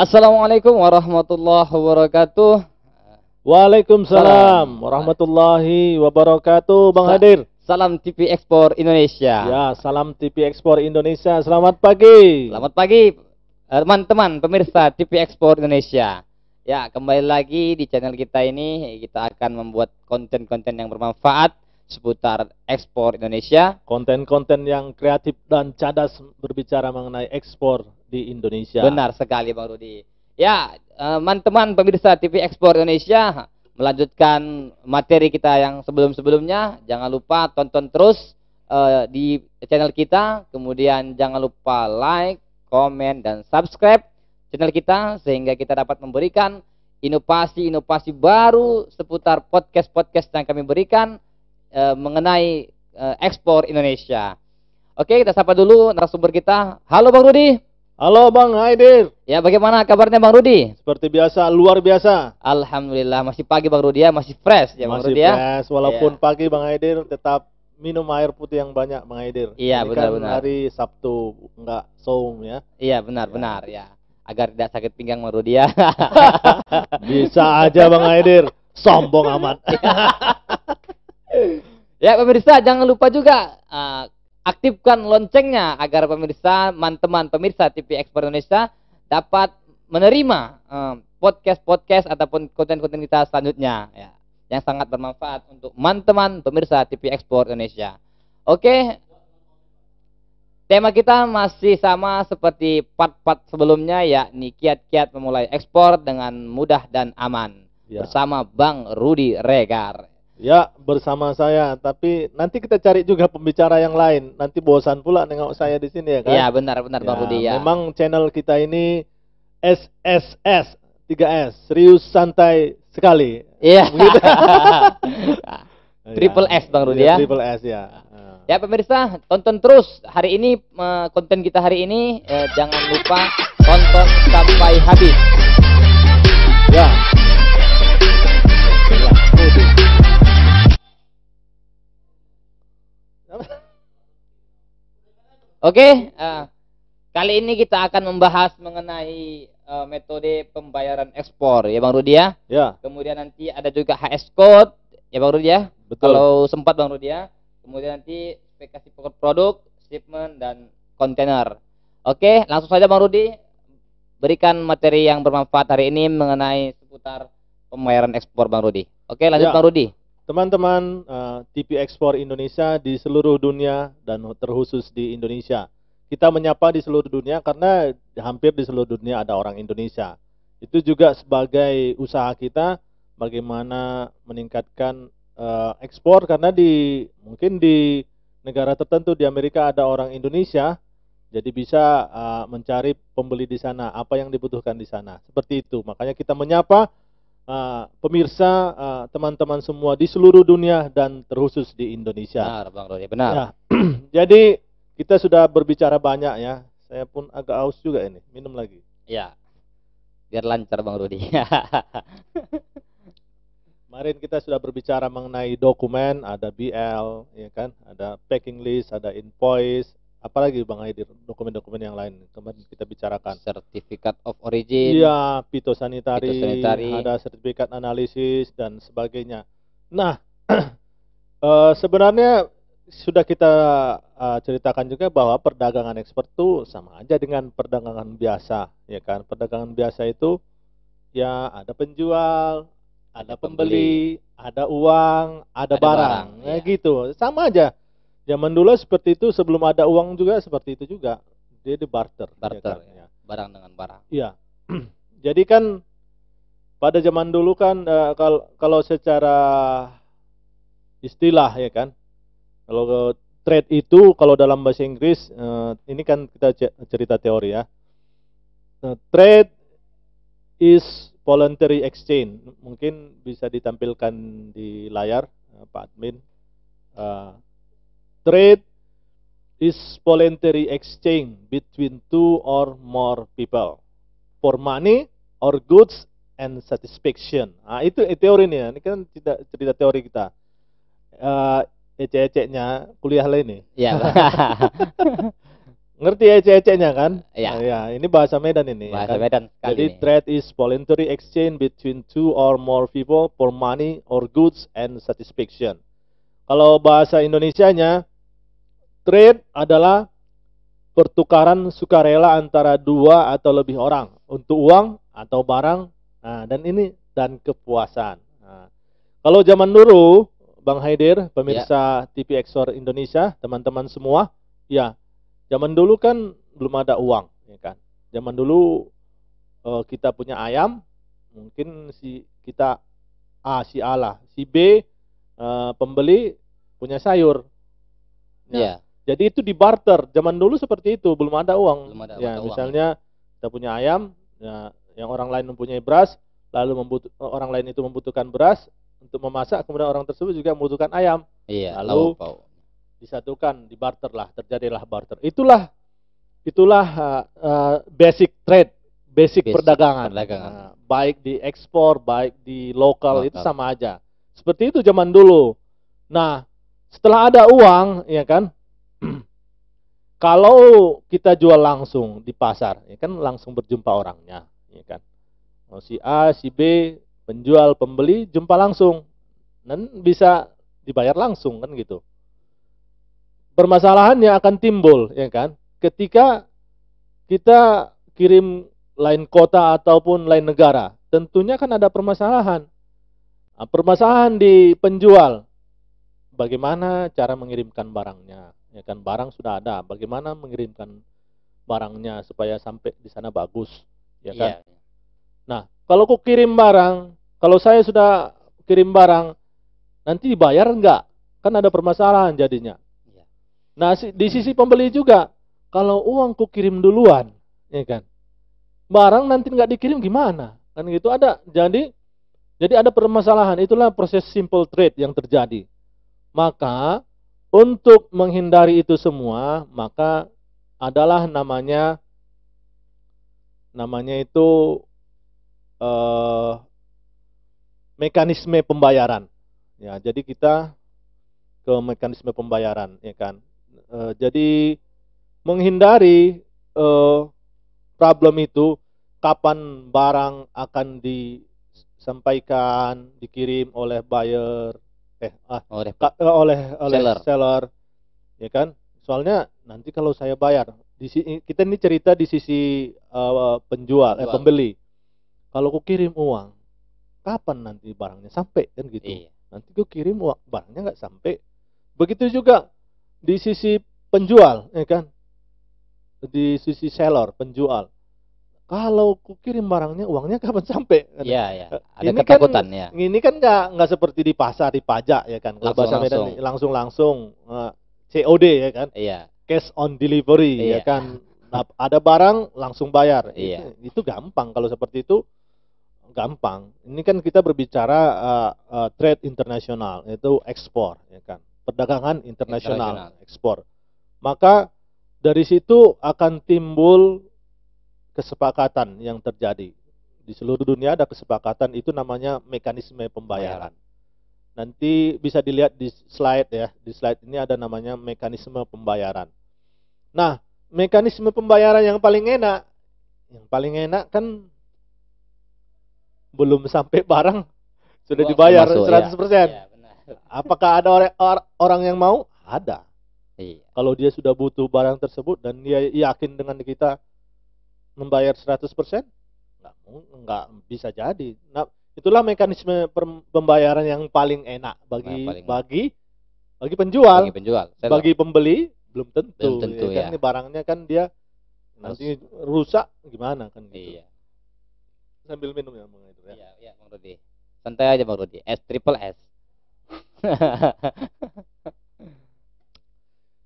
Assalamualaikum warahmatullahi wabarakatuh. Waalaikumsalam warahmatullahi wabarakatuh, Bang Sa Hadir. Salam TV Ekspor Indonesia. Ya, salam TV Ekspor Indonesia. Selamat pagi. Selamat pagi teman-teman pemirsa TV Ekspor Indonesia. Ya, kembali lagi di channel kita ini kita akan membuat konten-konten yang bermanfaat seputar ekspor Indonesia. Konten-konten yang kreatif dan cadas berbicara mengenai ekspor di Indonesia. Benar sekali Bang Rudi. Ya, eh, teman-teman pemirsa TV Ekspor Indonesia melanjutkan materi kita yang sebelum-sebelumnya. Jangan lupa tonton terus uh, di channel kita. Kemudian jangan lupa like, komen, dan subscribe channel kita sehingga kita dapat memberikan inovasi-inovasi baru seputar podcast-podcast yang kami berikan uh, mengenai uh, ekspor Indonesia. Oke, kita sapa dulu narasumber kita. Halo Bang Rudi. Halo Bang Haidir. Ya bagaimana kabarnya Bang Rudi? Seperti biasa, luar biasa. Alhamdulillah masih pagi Bang Rudi ya, masih fresh ya Bang masih Rudi ya. Masih fresh, walaupun yeah. pagi Bang Haidir tetap minum air putih yang banyak Bang Haidir. Iya benar-benar. Kan hari Sabtu enggak saum ya. Iya benar-benar ya. Benar, ya agar tidak sakit pinggang Bang Rudi ya. Bisa aja Bang Haidir sombong amat. ya pemirsa jangan lupa juga uh, aktifkan loncengnya agar pemirsa, teman-teman pemirsa TV Ekspor Indonesia dapat menerima eh, podcast-podcast um, ataupun konten-konten kita selanjutnya ya, yang sangat bermanfaat untuk teman-teman pemirsa TV Ekspor Indonesia. Oke. Tema kita masih sama seperti part-part sebelumnya yakni kiat-kiat memulai ekspor dengan mudah dan aman ya. bersama Bang Rudi Regar. Ya, bersama saya. Tapi nanti kita cari juga pembicara yang lain. Nanti bosan pula nengok saya di sini ya kan? Iya, benar benar ya, Pak Budi ya. Memang channel kita ini SSS 3S, serius santai sekali. Iya. Gitu. triple S Bang Rudi ya. Iya, triple S ya. Ya pemirsa, tonton terus hari ini eh, konten kita hari ini eh, jangan lupa tonton sampai habis. Ya. Yeah. Oke, okay, uh, eh, kali ini kita akan membahas mengenai uh, metode pembayaran ekspor ya Bang Rudi ya. Ya. Kemudian nanti ada juga HS code ya Bang Rudi ya. Betul. Kalau sempat Bang Rudi ya. Kemudian nanti spesifikasi produk, shipment dan kontainer. Oke, okay, langsung saja Bang Rudi berikan materi yang bermanfaat hari ini mengenai seputar pembayaran ekspor Bang Rudi. Oke, okay, lanjut ya. Bang Rudi teman-teman uh, eh, TV Ekspor Indonesia di seluruh dunia dan terkhusus di Indonesia. Kita menyapa di seluruh dunia karena hampir di seluruh dunia ada orang Indonesia. Itu juga sebagai usaha kita bagaimana meningkatkan uh, ekspor karena di mungkin di negara tertentu di Amerika ada orang Indonesia jadi bisa uh, mencari pembeli di sana apa yang dibutuhkan di sana. Seperti itu. Makanya kita menyapa Ah, pemirsa, ah, teman-teman uh, semua di seluruh dunia dan terkhusus di Indonesia. Benar, Bang Rodi, benar. Ya. Jadi kita sudah berbicara banyak ya. Saya pun agak aus juga ini. Minum lagi. Ya. Biar lancar Bang Rudi. Kemarin kita sudah berbicara mengenai dokumen, ada BL, ya kan, ada packing list, ada invoice, apalagi Bang Aidir dokumen-dokumen yang lain kemarin kita bicarakan sertifikat of origin ya fitosanitari, fitosanitari. ada sertifikat analisis dan sebagainya nah uh, sebenarnya sudah kita uh, ceritakan juga bahwa perdagangan ekspor itu sama aja dengan perdagangan biasa ya kan perdagangan biasa itu ya ada penjual ada, pembeli, pembeli ada uang ada, ada barang, barang ya gitu sama aja Zaman dulu seperti itu sebelum ada uang juga seperti itu juga. Dia di barter. Ya barter. Kan, ya kan? ya. Barang dengan barang. Iya. Jadi kan pada zaman dulu kan uh, eh, kalau kalau secara istilah ya kan kalau trade itu kalau dalam bahasa Inggris uh, ini kan kita cerita teori ya uh, trade is voluntary exchange mungkin bisa ditampilkan di layar uh, Pak Admin uh, Trade is voluntary exchange between two or more people for money or goods and satisfaction. Nah, itu eh, nih, ya. Ini kan cerita, cerita teori kita. Uh, eh, ece-eceknya kuliah lain nih. Iya. Ngerti ya ece-eceknya kan? Iya. Nah, ya, ini bahasa Medan ini. Ya bahasa kan? Medan. Jadi ini. trade is voluntary exchange between two or more people for money or goods and satisfaction. Kalau bahasa Indonesianya Trade adalah pertukaran sukarela antara dua atau lebih orang untuk uang atau barang. Nah, dan ini dan kepuasan. Nah, kalau zaman dulu, Bang Haidir, pemirsa ya. TV Exor Indonesia, teman-teman semua, ya, zaman dulu kan belum ada uang, ya kan? Zaman dulu eh, kita punya ayam, mungkin si kita A si A lah, si B eh, pembeli punya sayur. Ya. ya jadi itu di barter. Zaman dulu seperti itu, belum ada uang. Belum ada, ya, ada ya. misalnya uang. kita punya ayam, ya, yang orang lain mempunyai beras, lalu orang lain itu membutuhkan beras untuk memasak, kemudian orang tersebut juga membutuhkan ayam. Iya, lalu lau, disatukan, di barter lah, terjadilah barter. Itulah itulah uh, uh, basic trade, basic, basic perdagangan. perdagangan. Nah, baik di ekspor, baik di lokal itu sama aja. Seperti itu zaman dulu. Nah, setelah ada uang, ya kan? kalau kita jual langsung di pasar, ya kan langsung berjumpa orangnya, ya kan. Oh, si A, si B, penjual, pembeli jumpa langsung, dan bisa dibayar langsung kan gitu. Permasalahan yang akan timbul, ya kan, ketika kita kirim lain kota ataupun lain negara, tentunya kan ada permasalahan. Nah, permasalahan di penjual, bagaimana cara mengirimkan barangnya, ya kan barang sudah ada bagaimana mengirimkan barangnya supaya sampai di sana bagus ya kan yeah. nah kalau aku kirim barang kalau saya sudah kirim barang nanti dibayar enggak kan ada permasalahan jadinya iya. nah di sisi pembeli juga kalau uangku kirim duluan ya kan barang nanti nggak dikirim gimana kan gitu ada jadi jadi ada permasalahan itulah proses simple trade yang terjadi maka untuk menghindari itu semua, maka adalah namanya namanya itu eh, mekanisme pembayaran. Ya, jadi kita ke mekanisme pembayaran, ya kan. Eh, jadi menghindari eh, problem itu, kapan barang akan disampaikan, dikirim oleh buyer, eh ah, oh, oleh ka, eh, oleh oleh seller. seller ya kan soalnya nanti kalau saya bayar di kita ini cerita di sisi uh, penjual eh pembeli kalau ku kirim uang kapan nanti barangnya sampai kan gitu iya. nanti ku kirim uang barangnya nggak sampai begitu juga di sisi penjual ya kan di sisi seller penjual kalau ku kirim barangnya uangnya kapan sampai? Iya iya. Ada ini kan ketakutan kan, ya. Ini kan nggak nggak seperti di pasar di pajak ya kan. Langsung langsung. Medan langsung langsung eh, COD ya kan. Iya. Cash on delivery ya iya. ya kan. Nah, ada barang langsung bayar. Iya. Itu, itu gampang kalau seperti itu gampang. Ini kan kita berbicara uh, uh, trade internasional itu ekspor ya kan. Perdagangan internasional. ekspor. Maka dari situ akan timbul kesepakatan yang terjadi. Di seluruh dunia ada kesepakatan itu namanya mekanisme pembayaran. Nanti bisa dilihat di slide ya. Di slide ini ada namanya mekanisme pembayaran. Nah, mekanisme pembayaran yang paling enak, yang paling enak kan belum sampai barang sudah dibayar Masuk, 100%. Ya. Iya, Apakah ada orang orang yang mau? Ada. Iya. Kalau dia sudah butuh barang tersebut dan dia yakin dengan kita membayar 100%? Nggak, nggak bisa jadi. Nah, itulah mekanisme pembayaran yang paling enak bagi paling bagi bagi penjual. Bagi penjual. bagi pembeli belum tentu. Belum tentu ya. Kan Ini ya. barangnya kan dia nanti rusak gimana kan gitu. Iya. Sambil minum ya Bang itu ya. Iya, iya Bang Rudi. Santai aja Bang Rudi. S triple S.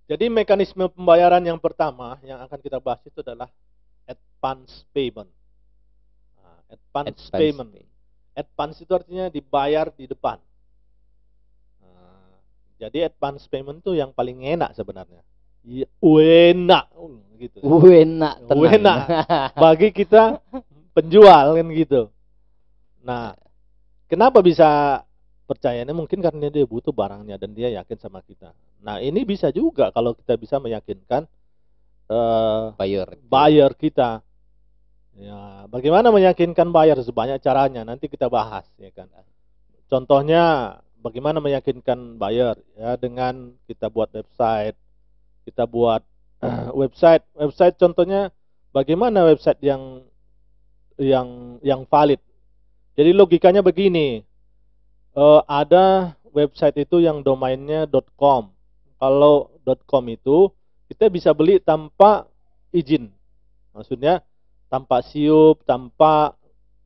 Jadi mekanisme pembayaran yang pertama yang akan kita bahas itu adalah advance payment. Ah, advance, advance payment. Pay. Advance itu artinya dibayar di depan. Ah, jadi advance payment tuh yang paling enak sebenarnya. Ya, enak oh, gitu. Enak, enak. Bagi kita penjual kan gitu. Nah, kenapa bisa percayanya mungkin karena dia butuh barangnya dan dia yakin sama kita. Nah, ini bisa juga kalau kita bisa meyakinkan uh, buyer buyer kita Ya, bagaimana meyakinkan buyer sebanyak caranya nanti kita bahas ya kan. Contohnya bagaimana meyakinkan buyer ya dengan kita buat website, kita buat website, website contohnya bagaimana website yang yang yang valid. Jadi logikanya begini. Uh, ada website itu yang domainnya .com. Kalau .com itu kita bisa beli tanpa izin. Maksudnya tanpa siup, tanpa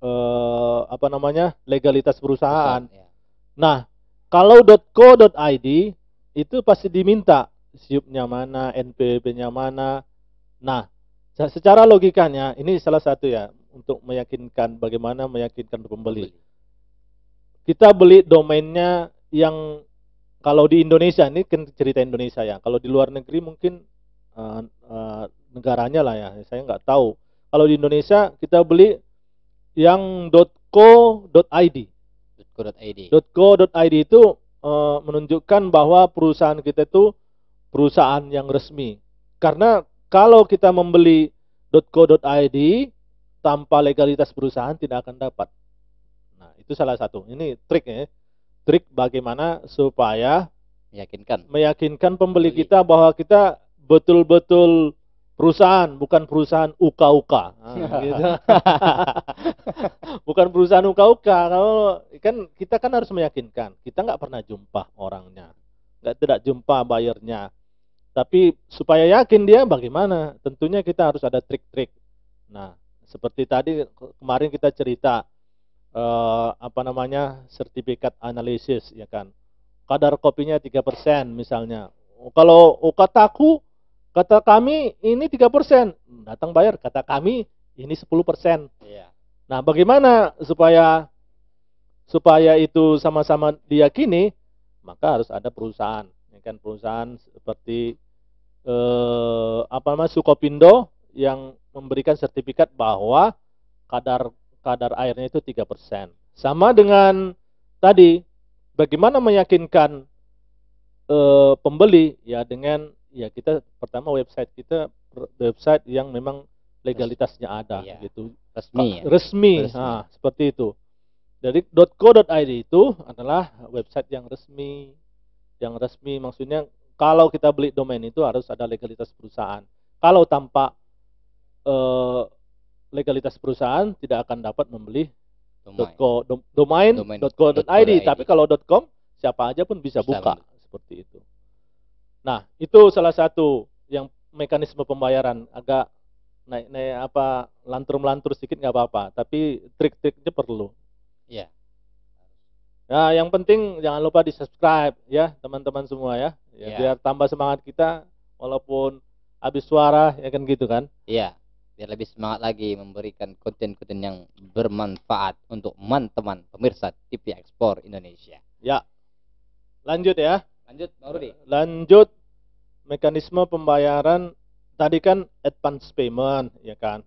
eh, apa namanya legalitas perusahaan. Ya. Nah, kalau .co.id itu pasti diminta siupnya mana, NPWP-nya mana. Nah, secara logikanya ini salah satu ya untuk meyakinkan bagaimana meyakinkan pembeli. Kita beli domainnya yang kalau di Indonesia ini kan cerita Indonesia ya. Kalau di luar negeri mungkin uh, uh, negaranya lah ya, saya nggak tahu kalau di Indonesia kita beli yang .co.id. .co.id. .co.id itu e, menunjukkan bahwa perusahaan kita itu perusahaan yang resmi. Karena kalau kita membeli .co.id tanpa legalitas perusahaan tidak akan dapat. Nah, itu salah satu. Ini triknya. Trik bagaimana supaya meyakinkan meyakinkan pembeli. kita bahwa kita betul-betul perusahaan bukan perusahaan uka-uka ah, ya. gitu. bukan perusahaan uka-uka kalau kan kita kan harus meyakinkan kita nggak pernah jumpa orangnya nggak tidak jumpa bayarnya tapi supaya yakin dia bagaimana tentunya kita harus ada trik-trik nah seperti tadi kemarin kita cerita eh, apa namanya sertifikat analisis ya kan kadar kopinya tiga persen misalnya kalau takut Kata kami ini 3%, hmm. datang bayar. Kata kami ini 10%. Iya. Nah, bagaimana supaya supaya itu sama-sama diyakini, maka harus ada perusahaan. Ya kan perusahaan seperti eh, apa namanya Sukopindo yang memberikan sertifikat bahwa kadar kadar airnya itu 3%. Sama dengan tadi bagaimana meyakinkan eh, pembeli ya dengan ya kita pertama website kita website yang memang legalitasnya ada iya. gitu resmi ya? resmi. Nah, seperti itu dari .co.id itu adalah website yang resmi yang resmi maksudnya kalau kita beli domain itu harus ada legalitas perusahaan kalau tanpa eh, legalitas perusahaan tidak akan dapat membeli domain .co, domain, .co.id tapi kalau .com siapa aja pun bisa, bisa buka beli. seperti itu Nah, itu salah satu yang mekanisme pembayaran agak naik naik apa lantur-lantur sedikit nggak apa-apa, tapi trik-triknya perlu. Iya. Nah, yang penting jangan lupa di-subscribe ya, teman-teman semua ya. ya. yeah. Biar tambah semangat kita walaupun habis suara ya kan gitu kan. Iya. Biar lebih semangat lagi memberikan konten-konten yang bermanfaat untuk teman-teman pemirsa TV Ekspor Indonesia. Ya. Lanjut ya. Lanjut, baru deh. Lanjut mekanisme pembayaran tadi kan advance payment ya kan.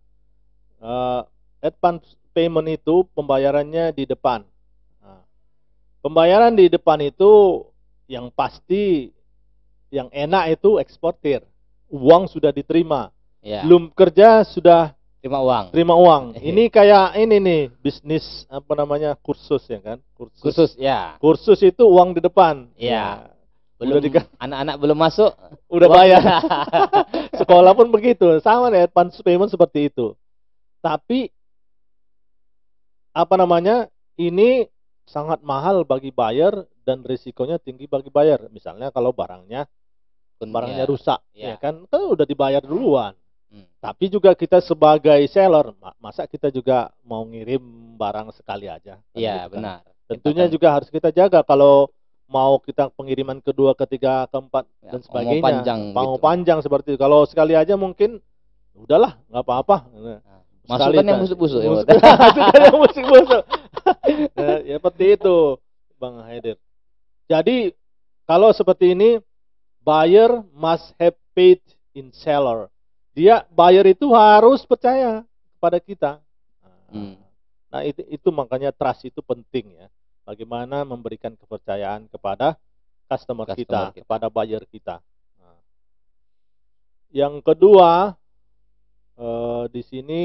Uh, advance payment itu pembayarannya di depan. Nah, pembayaran di depan itu yang pasti yang enak itu eksportir. Uang sudah diterima. Ya. Belum kerja sudah terima uang. Terima uang. Ini kayak ini nih bisnis apa namanya kursus ya kan? Kursus. Kursus ya. Kursus itu uang di depan. Ya. ya belum anak-anak belum masuk udah bayar sekolah pun begitu sama ya advance payment seperti itu tapi apa namanya ini sangat mahal bagi buyer dan risikonya tinggi bagi buyer misalnya kalau barangnya hmm, barangnya ya. rusak ya. ya kan kan udah dibayar duluan Hmm. Tapi juga kita sebagai seller, masa kita juga mau ngirim barang sekali aja? Kan iya, gitu kan? benar. Tentunya kan. juga harus kita jaga kalau mau kita pengiriman kedua, ketiga, keempat ya, dan sebagainya. mau panjang. mau gitu. panjang seperti itu. Kalau sekali aja mungkin udahlah, nggak apa-apa. Nah, nah ya, yang busuk-busuk ya. Masukkan yang busuk-busuk. ya seperti itu, Bang Haidir. Jadi kalau seperti ini buyer must have faith in seller. Dia buyer itu harus percaya kepada kita. Hmm. Nah, itu, itu makanya trust itu penting ya. Bagaimana memberikan kepercayaan kepada customer, customer kita, kita, kepada buyer kita. Nah. Yang kedua, eh, di sini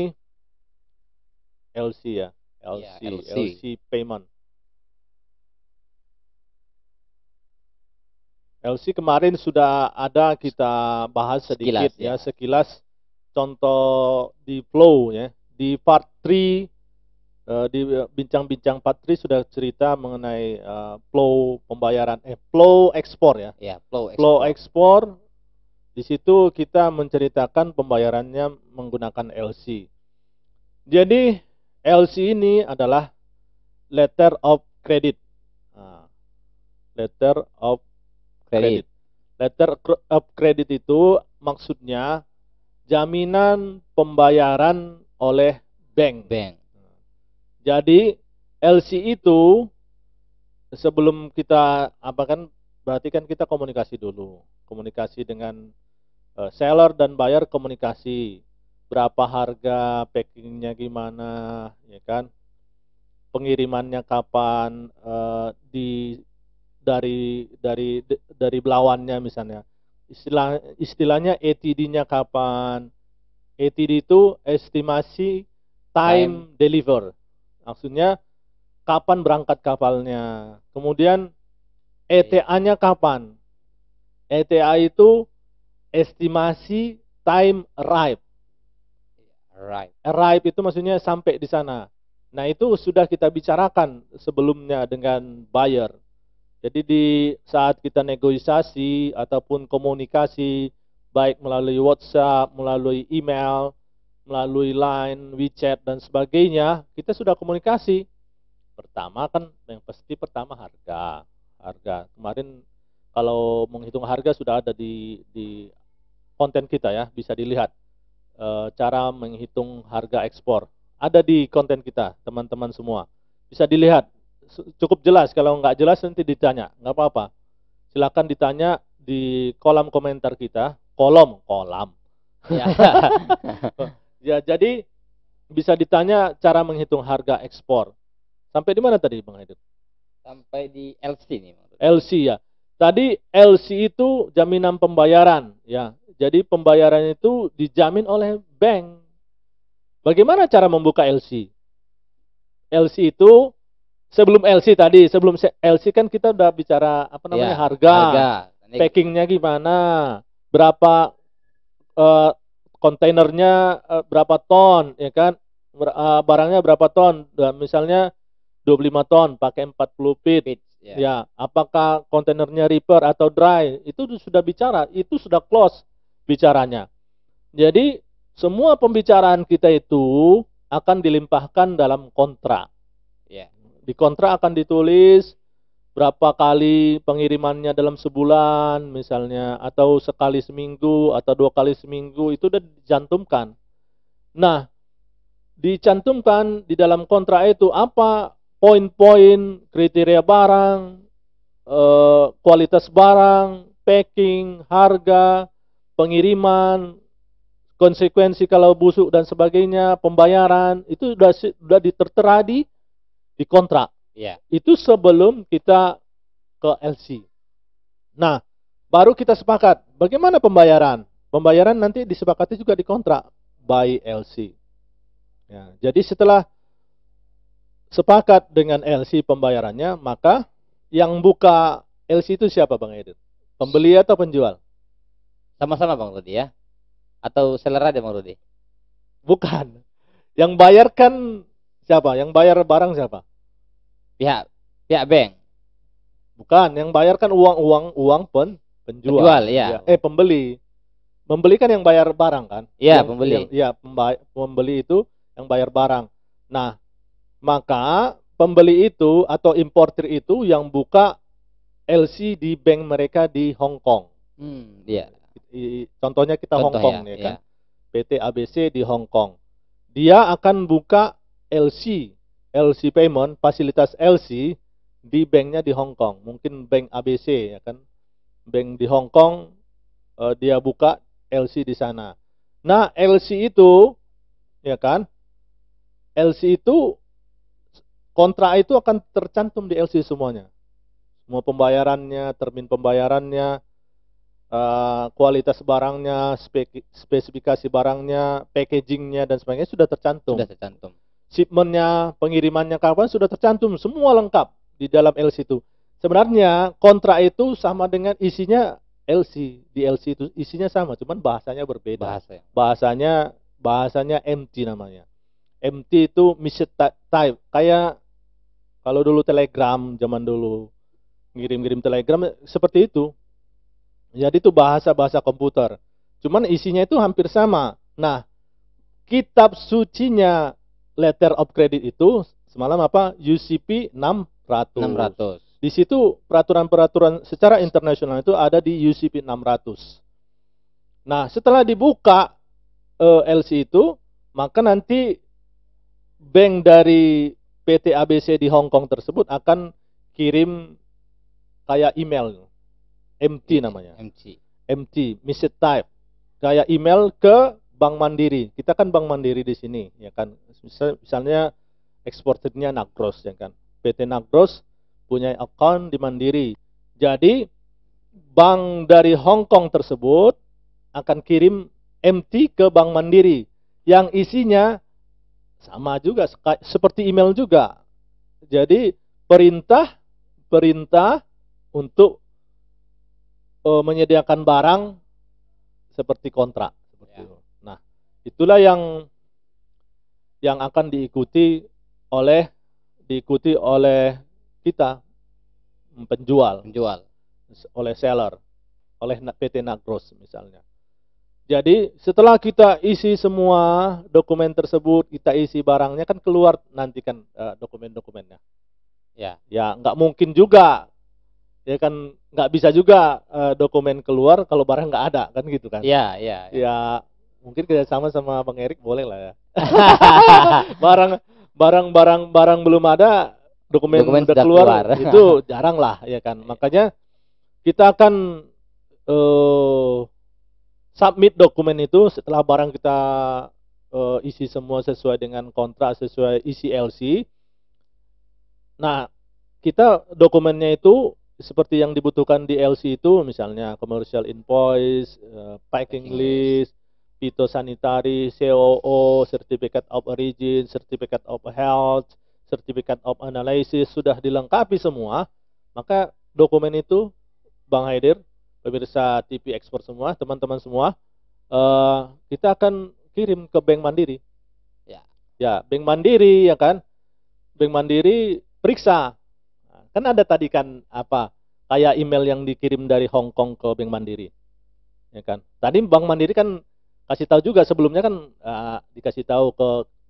LC ya, LC, ya, LC. LC payment. LC kemarin sudah ada kita bahas sedikit sekilas, ya. ya sekilas contoh di flow ya di part 3 uh, di eh, bincang-bincang Patri sudah cerita mengenai uh, flow pembayaran eh flow ekspor ya. Ya, flow ekspor. Flow ekspor di situ kita menceritakan pembayarannya menggunakan LC. Jadi LC ini adalah letter of credit. Nah, letter of credit. credit. Letter of credit itu maksudnya jaminan pembayaran oleh bank. Bank. Jadi LC itu sebelum kita apa kan berarti kan kita komunikasi dulu. Komunikasi dengan uh, seller dan buyer komunikasi. Berapa harga, packingnya gimana, ya kan? Pengirimannya kapan uh, di dari dari dari belawannya misalnya. Istilah istilahnya ETD-nya kapan? ETD itu estimasi time, time. deliver Maksudnya kapan berangkat kapalnya. Kemudian ETA-nya kapan? ETA itu estimasi time arrive. Arrive. Arrive itu maksudnya sampai di sana. Nah, itu sudah kita bicarakan sebelumnya dengan buyer. Jadi di saat kita negosiasi ataupun komunikasi baik melalui WhatsApp, melalui email, melalui Line, WeChat dan sebagainya, kita sudah komunikasi. Pertama kan yang pasti pertama harga. Harga. Kemarin kalau menghitung harga sudah ada di di konten kita ya, bisa dilihat e, cara menghitung harga ekspor. Ada di konten kita, teman-teman semua. Bisa dilihat cukup jelas kalau nggak jelas nanti ditanya nggak apa-apa silakan ditanya di kolom komentar kita kolom kolam ya. Ya, jadi bisa ditanya cara menghitung harga ekspor. Sampai di mana tadi Bang Haidar? Sampai di LC nih. LC ya. Tadi LC itu jaminan pembayaran ya. Jadi pembayaran itu dijamin oleh bank. Bagaimana cara membuka LC? LC itu sebelum LC tadi, sebelum LC kan kita udah bicara apa namanya ya, harga, harga. packingnya gimana, berapa uh, kontainernya eh, berapa ton ya kan eh, barangnya berapa ton nah, misalnya 25 ton pakai 40 feet Pitch, yeah. ya apakah kontainernya reaper atau dry itu sudah bicara itu sudah close bicaranya jadi semua pembicaraan kita itu akan dilimpahkan dalam kontrak yeah. di kontrak akan ditulis berapa kali pengirimannya dalam sebulan misalnya atau sekali seminggu atau dua kali seminggu itu udah dicantumkan. Nah, dicantumkan di dalam kontrak itu apa poin-poin kriteria barang, eh, kualitas barang, packing, harga, pengiriman, konsekuensi kalau busuk dan sebagainya, pembayaran itu sudah sudah ditertera di di kontrak. Ya. Itu sebelum kita ke LC. Nah, baru kita sepakat. Bagaimana pembayaran? Pembayaran nanti disepakati juga di kontrak by LC. Ya, jadi setelah sepakat dengan LC pembayarannya, maka yang buka LC itu siapa Bang Edit? Pembeli atau penjual? Sama-sama Bang Rudi ya. Atau seller aja Bang Rudi? Bukan. Yang bayarkan siapa? Yang bayar barang siapa? pihak pihak bank bukan yang bayar kan uang uang uang pen penjual, penjual ya. ya eh pembeli membeli kan yang bayar barang kan iya, yang, pembeli ya pembeli itu yang bayar barang nah maka pembeli itu atau importer itu yang buka LC di bank mereka di Hong Kong hmm, iya contohnya kita Contoh Hong ya, Kong ya, ya kan ya. PT ABC di Hong Kong dia akan buka LC LC payment, fasilitas LC di banknya di Hong Kong, mungkin bank ABC ya kan, bank di Hong Kong eh, dia buka LC di sana. Nah LC itu ya kan, LC itu kontrak itu akan tercantum di LC semuanya, semua pembayarannya, termin pembayarannya, Uh, kualitas barangnya, spek, spesifikasi barangnya, packagingnya dan sebagainya sudah tercantum. Sudah tercantum shipmentnya, pengirimannya kapan sudah tercantum semua lengkap di dalam LC itu. Sebenarnya kontrak itu sama dengan isinya LC di LC itu isinya sama, cuman bahasanya berbeda. Bahasa. Ya. Bahasanya bahasanya MT namanya. MT itu message type kayak kalau dulu Telegram zaman dulu ngirim-ngirim Telegram seperti itu. Jadi itu bahasa-bahasa komputer. Cuman isinya itu hampir sama. Nah, kitab sucinya letter of credit itu semalam apa UCP 600. 600. Di situ peraturan-peraturan secara internasional itu ada di UCP 600. Nah, setelah dibuka eh, LC itu, maka nanti bank dari PT ABC di Hong Kong tersebut akan kirim kayak email MT namanya. MT. MT, message type. Kayak email ke Bank Mandiri. Kita kan Bank Mandiri di sini, ya kan? Misal, misalnya exporternya Nagros ya kan. PT Nagros punya account di Mandiri. Jadi bank dari Hong Kong tersebut akan kirim MT ke Bank Mandiri yang isinya sama juga seperti email juga. Jadi perintah perintah untuk uh, menyediakan barang seperti kontrak. ya. Nah, itulah yang yang akan diikuti oleh diikuti oleh kita penjual, penjual, oleh seller, oleh PT Nagros misalnya. Jadi setelah kita isi semua dokumen tersebut, kita isi barangnya kan keluar nanti kan uh, dokumen-dokumennya. Ya, ya nggak mungkin juga, ya kan nggak bisa juga uh, dokumen keluar kalau barang nggak ada kan gitu kan. Ya, ya. Ya, ya mungkin kerjasama sama Bang Erik boleh lah ya. barang barang barang barang belum ada dokumen, dokumen udah keluar, keluar itu jarang lah ya kan. Makanya kita akan uh, submit dokumen itu setelah barang kita uh, isi semua sesuai dengan kontrak sesuai isi LC. Nah, kita dokumennya itu seperti yang dibutuhkan di LC itu misalnya commercial invoice, uh, packing list, sanitari, COO, Certificate of Origin, Certificate of Health, Certificate of Analysis sudah dilengkapi semua, maka dokumen itu Bang Haidir, pemirsa TV Expert semua, teman-teman semua, uh, kita akan kirim ke Bank Mandiri. Ya. Ya, Bank Mandiri ya kan? Bank Mandiri periksa. Kan ada tadi kan apa? Kayak email yang dikirim dari Hong Kong ke Bank Mandiri. Ya kan? Tadi Bank Mandiri kan kasih tahu juga sebelumnya kan uh, dikasih tahu ke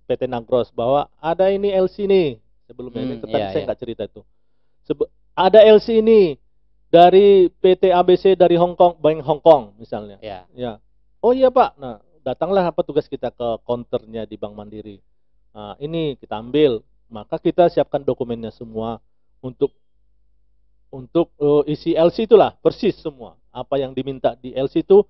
PT Nagros bahwa ada ini LC nih sebelumnya hmm, ini tetapi iya, saya iya. nggak iya. cerita itu. Sebe ada LC ini dari PT ABC dari Hong Kong, Bank Hong Kong misalnya. Ya. ya. Oh iya Pak. Nah, datanglah apa tugas kita ke konternya di Bank Mandiri. Nah, ini kita ambil, maka kita siapkan dokumennya semua untuk untuk uh, isi LC itulah persis semua apa yang diminta di LC itu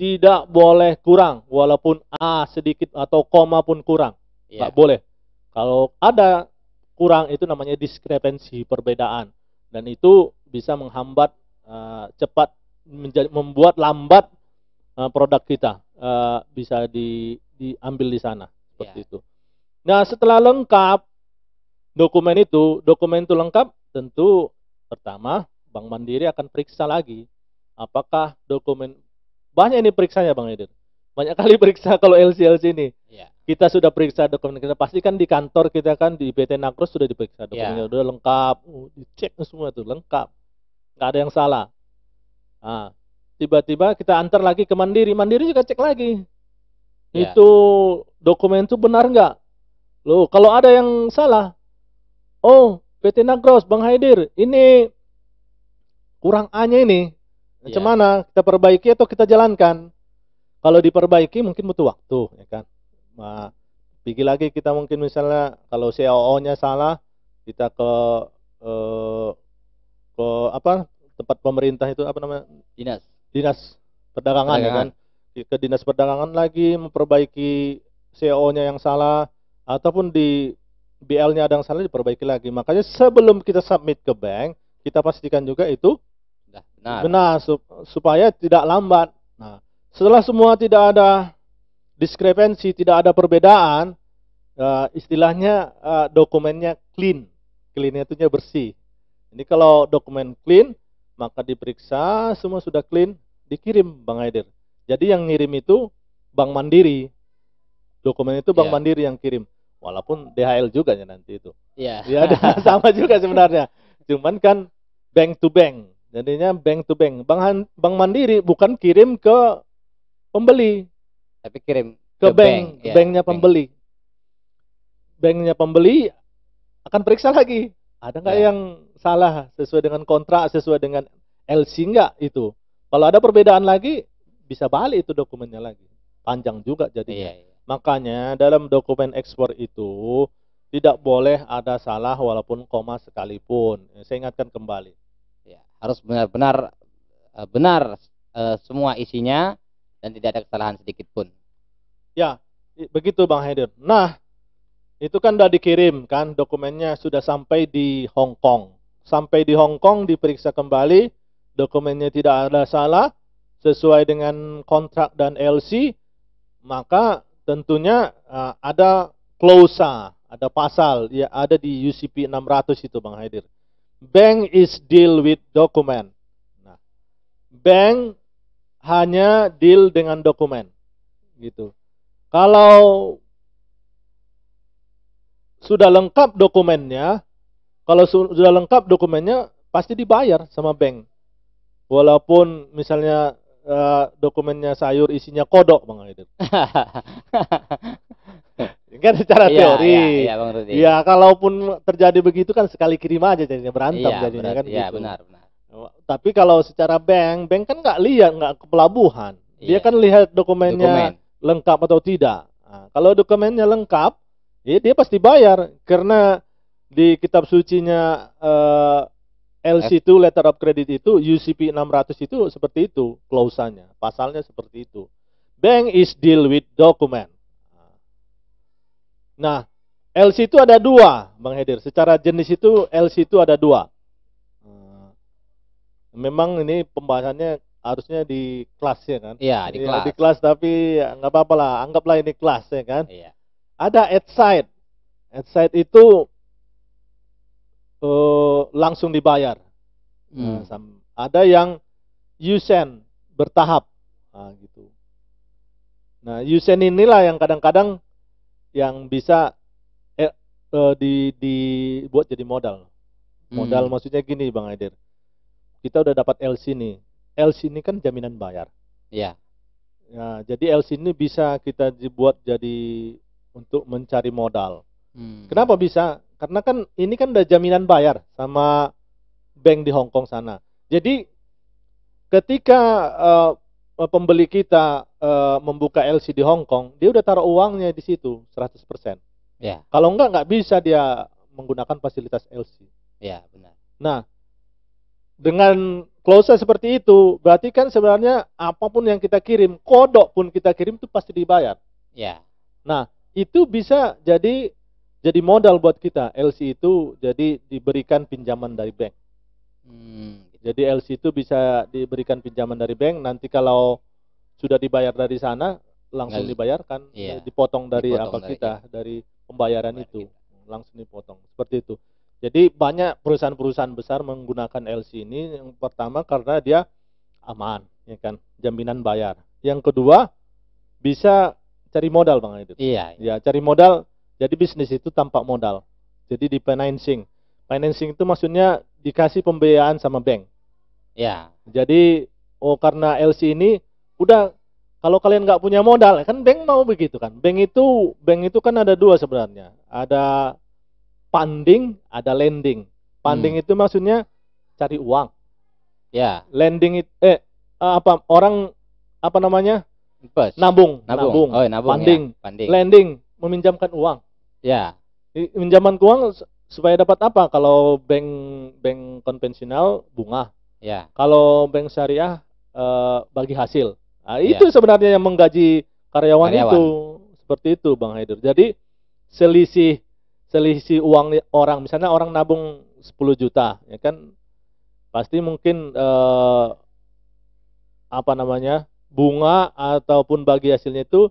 tidak boleh kurang walaupun a sedikit atau koma pun kurang yeah. boleh kalau ada kurang itu namanya diskrepensi perbedaan dan itu bisa menghambat uh, cepat menjadi, membuat lambat uh, produk kita uh, bisa di, diambil di sana seperti yeah. itu nah setelah lengkap dokumen itu dokumen itu lengkap tentu pertama bank mandiri akan periksa lagi apakah dokumen banyak ini periksanya Bang Edir. Banyak kali periksa kalau LC-LC ini. ya. Kita sudah periksa dokumen kita. Pasti kan di kantor kita kan di PT Nakros sudah diperiksa iya. dokumennya. sudah ya. lengkap. Uh, dicek semua tuh lengkap. Nggak ada yang salah. Nah, tiba-tiba kita antar lagi ke Mandiri. Mandiri juga cek lagi. ya. Itu dokumen itu benar nggak? Loh, kalau ada yang salah. Oh, PT Nagros, Bang Haidir, ini kurang A-nya ini Iya. Macam yeah. mana? Kita perbaiki atau kita jalankan? Kalau diperbaiki mungkin butuh waktu, ya kan? Nah, pergi lagi kita mungkin misalnya kalau COO-nya salah, kita ke eh, ke apa? Tempat pemerintah itu apa namanya? Dinas. Dinas perdagangan, perdagangan. ya kan? Ke dinas perdagangan lagi memperbaiki coo nya yang salah ataupun di BL-nya ada yang salah diperbaiki lagi. Makanya sebelum kita submit ke bank, kita pastikan juga itu benar, benar sup supaya tidak lambat. Nah, setelah semua tidak ada diskrepensi, tidak ada perbedaan, uh, istilahnya uh, dokumennya clean, clean itu bersih. Ini kalau dokumen clean, maka diperiksa semua sudah clean, dikirim Bang Aider. Jadi yang ngirim itu Bank Mandiri. Dokumen itu Bank yeah. Mandiri yang kirim. Walaupun DHL juga ya nanti itu. Iya. Yeah. Iya, sama juga sebenarnya. Cuman kan bank to bank. Jadinya bank to bank. Bank Bank Mandiri bukan kirim ke pembeli, tapi kirim ke, bank, bank. Ya, banknya pembeli. Banknya pembeli akan periksa lagi, ada nggak ya. yang salah sesuai dengan kontrak, sesuai dengan LC nggak itu. Kalau ada perbedaan lagi, bisa balik itu dokumennya lagi. Panjang juga jadinya. Ya, Makanya dalam dokumen ekspor itu tidak boleh ada salah walaupun koma sekalipun. Saya ingatkan kembali harus benar-benar eh, benar eh, semua isinya dan tidak ada kesalahan sedikit pun. Ya, begitu Bang Haidir. Nah, itu kan sudah dikirim kan dokumennya sudah sampai di Hong Kong. Sampai di Hong Kong diperiksa kembali, dokumennya tidak ada salah sesuai dengan kontrak dan LC, maka tentunya uh, ada klausa, ada pasal ya ada di UCP 600 itu Bang Haidir. Bank is deal with dokumen. Nah, bank hanya deal dengan dokumen. Gitu. Kalau sudah lengkap dokumennya, kalau sudah lengkap dokumennya pasti dibayar sama bank. Walaupun misalnya uh, dokumennya sayur isinya kodok bang Aidit. kan secara iya, teori. Iya, iya, Bang Rudi. Ya, kalaupun terjadi begitu kan sekali kirim aja jadinya berantem iya, jadinya kan iya, gitu. benar, benar. Oh, tapi kalau secara bank, bank kan nggak lihat nggak ke pelabuhan. Iya. Dia kan lihat dokumennya Dokumen. lengkap atau tidak. Nah, kalau dokumennya lengkap, ya dia pasti bayar karena di kitab sucinya uh, eh, LC itu letter of credit itu UCP 600 itu seperti itu klausanya, pasalnya seperti itu. Bank is deal with document Nah, LC itu ada dua, Bang Hedir. Secara jenis itu LC itu ada dua. Eh, memang ini pembahasannya harusnya di kelas ya kan? Iya di iya, kelas. Ya, di kelas tapi ya, nggak ya, apa-apa lah, anggaplah ini kelas ya kan? Iya. Ada outside. Outside itu uh, langsung dibayar. Hmm. Nah, ada yang usen bertahap, nah, gitu. Nah usen inilah yang kadang-kadang yang bisa eh, eh, di dibuat jadi modal. Modal hmm. maksudnya gini Bang Aidir. Kita udah dapat LC nih. LC ini kan jaminan bayar. Iya. Nah, jadi LC ini bisa kita dibuat jadi untuk mencari modal. Hmm. Kenapa bisa? Karena kan ini kan udah jaminan bayar sama bank di Hong Kong sana. Jadi ketika uh, Eh, pembeli kita e, membuka LC di Hong Kong, dia udah taruh uangnya di situ 100%. Ya. Kalau enggak nggak bisa dia menggunakan fasilitas LC. Ya, benar. Nah, dengan close seperti itu, berarti kan sebenarnya apapun yang kita kirim, kodok pun kita kirim itu pasti dibayar. Ya. Nah, itu bisa jadi jadi modal buat kita. LC itu jadi diberikan pinjaman dari bank. Hmm, jadi LC itu bisa diberikan pinjaman dari bank. Nanti kalau sudah dibayar dari sana, langsung dibayarkan, iya, dipotong dari apa dari kita, kita dari pembayaran Bayar itu, kita. langsung dipotong. Seperti itu. Jadi banyak perusahaan-perusahaan besar menggunakan LC ini. Yang pertama karena dia aman, ya kan, jaminan bayar. Yang kedua bisa cari modal bang itu. Iya, iya. Ya cari modal. Jadi bisnis itu tampak modal. Jadi di financing. Financing itu maksudnya dikasih pembiayaan sama bank. Ya. Jadi oh karena LC ini udah kalau kalian nggak punya modal kan bank mau begitu kan. Bank itu bank itu kan ada dua sebenarnya. Ada funding, ada lending. Funding hmm. itu maksudnya cari uang. Ya. Lending itu eh apa orang apa namanya? Bus. Nabung, nabung, nabung. Oh, iya, nabung ya. funding. Ya. funding. Lending meminjamkan uang. Ya. Pinjaman uang supaya dapat apa? Kalau bank bank konvensional bunga. Ya. Kalau bank syariah e, bagi hasil. Nah, ya. itu sebenarnya yang menggaji karyawan, karyawan itu seperti itu Bang Haider. Jadi selisih selisih uang orang misalnya orang nabung 10 juta ya kan pasti mungkin e, apa namanya bunga ataupun bagi hasilnya itu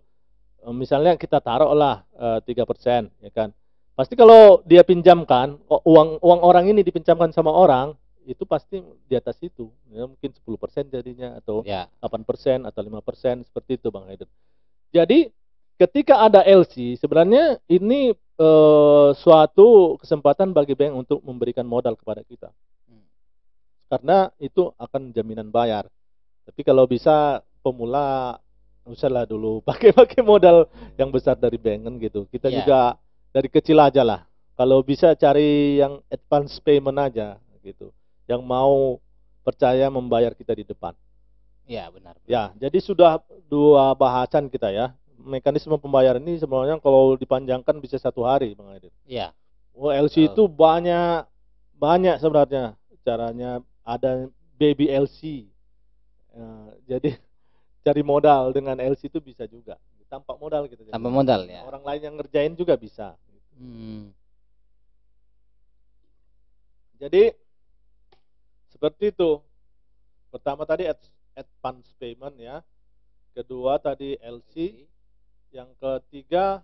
eh, misalnya kita taruhlah tiga persen ya kan pasti kalau dia pinjamkan uang uang orang ini dipinjamkan sama orang itu pasti di atas itu ya, mungkin 10% jadinya atau ya. 8% atau 5% seperti itu Bang Haider. Jadi ketika ada LC sebenarnya ini e, suatu kesempatan bagi bank untuk memberikan modal kepada kita. Hmm. Karena itu akan jaminan bayar. Tapi kalau bisa pemula usahlah dulu pakai-pakai modal yang besar dari bank kan gitu. Kita ya. juga dari kecil aja lah. Kalau bisa cari yang advance payment aja gitu yang mau percaya membayar kita di depan. Ya, benar. Ya, jadi sudah dua bahasan kita ya. Mekanisme pembayaran ini sebenarnya kalau dipanjangkan bisa satu hari, Bang Ya. Iya. LC oh. itu banyak banyak sebenarnya caranya ada baby LC. Uh, ya, jadi cari modal dengan LC itu bisa juga. Tampak modal gitu. Tanpa jadi. modal ya. Orang lain yang ngerjain juga bisa. Hmm. Jadi seperti itu. Pertama tadi advance payment ya. Kedua tadi LC. Yang ketiga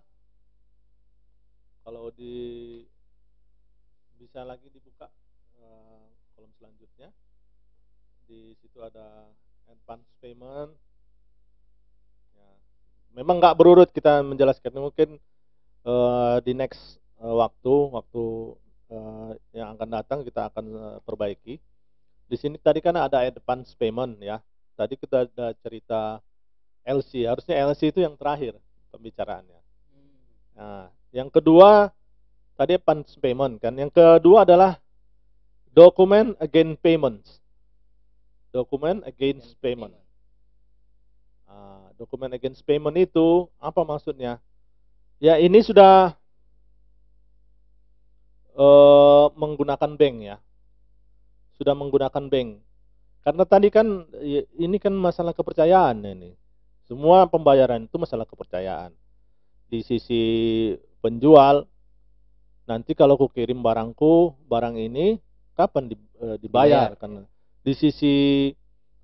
kalau di bisa lagi dibuka eh, kolom selanjutnya. Di situ ada advance payment. Ya. Memang nggak berurut kita menjelaskan mungkin uh, di next uh, waktu waktu uh, yang akan datang kita akan uh, perbaiki. Di sini tadi kan ada advance payment ya. Tadi kita ada cerita LC. Harusnya LC itu yang terakhir pembicaraannya. Nah, yang kedua tadi advance payment kan. Yang kedua adalah document against payments. Document against payment. Nah, document against payment itu apa maksudnya? Ya ini sudah uh, menggunakan bank ya sudah menggunakan bank. Karena tadi kan ini kan masalah kepercayaan ini. Semua pembayaran itu masalah kepercayaan. Di sisi penjual, nanti kalau ku kirim barangku, barang ini kapan e, dibayar? kan. di sisi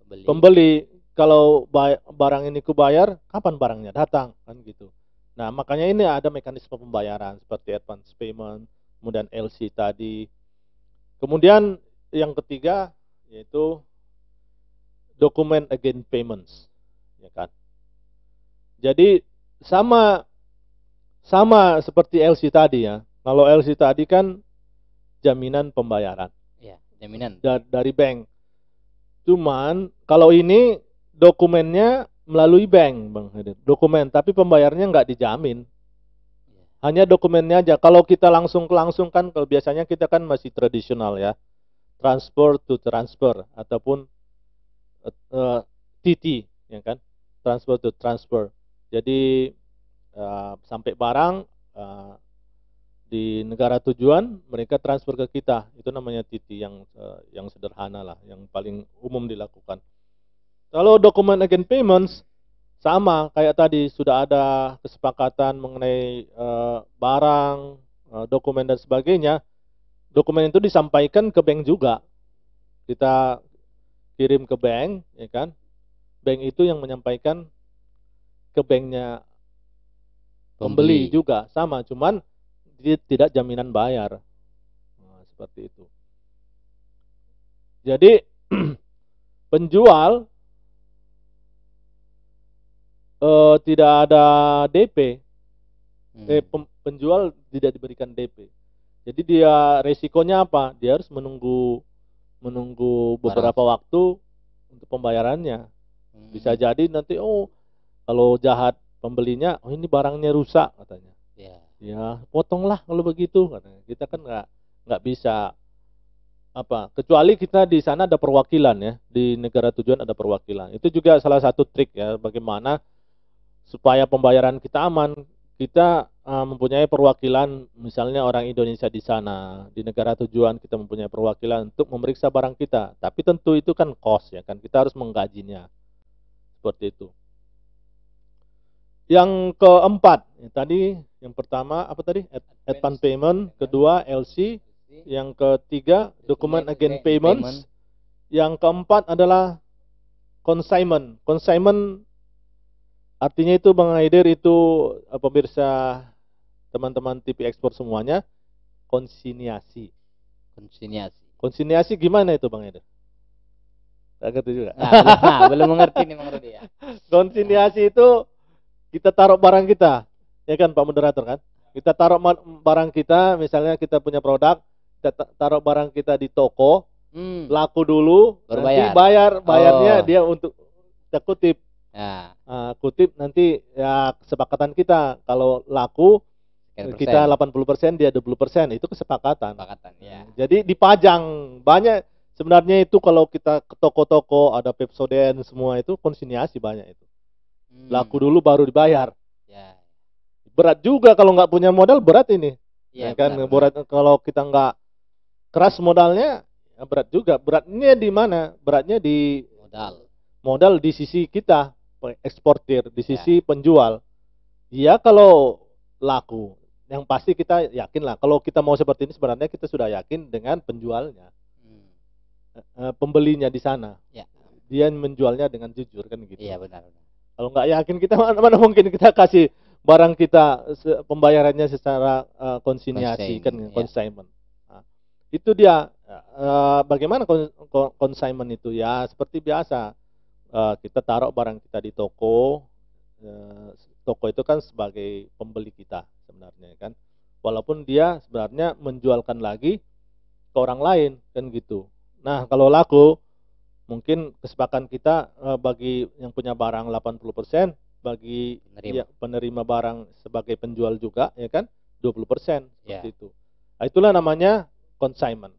pembeli, pembeli kalau barang ini ku bayar, kapan barangnya datang kan gitu. Nah makanya ini ada mekanisme pembayaran seperti advance payment, kemudian LC tadi. Kemudian yang ketiga yaitu dokumen again payments, ya kan? Jadi sama sama seperti LC tadi ya. Kalau LC tadi kan jaminan pembayaran. Ya, jaminan. Da dari bank. Cuman kalau ini dokumennya melalui bank, Bang Dokumen, tapi pembayarannya nggak dijamin. Iya. Hanya dokumennya aja. Kalau kita langsung ke langsung kan, kalau biasanya kita kan masih tradisional ya transfer to transfer ataupun uh, eh, eh, TT ya kan transfer to transfer jadi uh, sampai barang uh, di negara tujuan mereka transfer ke kita itu namanya TT yang uh, yang sederhana lah yang paling umum dilakukan kalau dokumen agent payments sama kayak tadi sudah ada kesepakatan mengenai uh, barang uh, dokumen dan sebagainya dokumen itu disampaikan ke bank juga. Kita kirim ke bank, ya kan? Bank itu yang menyampaikan ke banknya pembeli, pembeli juga sama, cuman tidak jaminan bayar. Nah, seperti itu. Jadi penjual eh, tidak ada DP, hmm. eh, penjual tidak diberikan DP. Jadi dia resikonya apa? Dia harus menunggu menunggu beberapa Barang. waktu untuk pembayarannya. Hmm. Bisa jadi nanti oh kalau jahat pembelinya, oh ini barangnya rusak katanya. Ya, ya potonglah kalau begitu katanya. Kita kan nggak nggak bisa apa kecuali kita di sana ada perwakilan ya di negara tujuan ada perwakilan itu juga salah satu trik ya bagaimana supaya pembayaran kita aman kita uh, mempunyai perwakilan misalnya orang Indonesia di sana di negara tujuan kita mempunyai perwakilan untuk memeriksa barang kita tapi tentu itu kan cost ya kan kita harus menggajinya seperti itu yang keempat ya, tadi yang pertama apa tadi advance payment kedua LC yang ketiga dokumen again payments yang keempat adalah consignment consignment Artinya itu Bang Aider itu eh, pemirsa teman-teman TV ekspor semuanya konsiniasi. Konsiniasi. Konsiniasi gimana itu Bang Aider? Tak ngerti juga. Nah, belum, nah, belum mengerti nih Bang Rudi ya. Konsiniasi itu kita taruh barang kita, ya kan Pak Moderator kan? Kita taruh barang kita, misalnya kita punya produk, kita taruh barang kita di toko, hmm. laku dulu, Berbayar. nanti bayar, bayarnya oh. dia untuk kita kutip Ya. Uh, kutip nanti ya kesepakatan kita kalau laku kita persen. 80% dia 20% itu kesepakatan. Kesepakatan ya. Hmm. Jadi dipajang banyak sebenarnya itu kalau kita ke toko-toko ada Pepsoden semua itu konsiniasi banyak itu. Hmm. Laku dulu baru dibayar. Ya. Berat juga kalau nggak punya modal berat ini. Ya, ya kan berat kalau kita nggak keras modalnya ya berat juga. Beratnya di mana? Beratnya di modal. Modal di sisi kita eksportir, di sisi ya. penjual. Ya kalau laku, yang pasti kita yakin lah. Kalau kita mau seperti ini sebenarnya kita sudah yakin dengan penjualnya, hmm. Eh, eh, pembelinya di sana. Ya. Dia menjualnya dengan jujur kan gitu. Iya benar. Kalau nggak yakin kita mana, mana mungkin kita kasih barang kita pembayarannya secara uh, konsinyasi kan ya. consignment. Nah, itu dia uh, bagaimana consignment itu ya seperti biasa Eh, kita taruh barang kita di toko uh, toko itu kan sebagai pembeli kita sebenarnya kan walaupun dia sebenarnya menjualkan lagi ke orang lain kan gitu nah kalau laku mungkin kesepakatan kita uh, bagi yang punya barang 80% bagi penerima. Ya, penerima barang sebagai penjual juga ya kan 20% ya. seperti itu. Nah, itulah namanya consignment.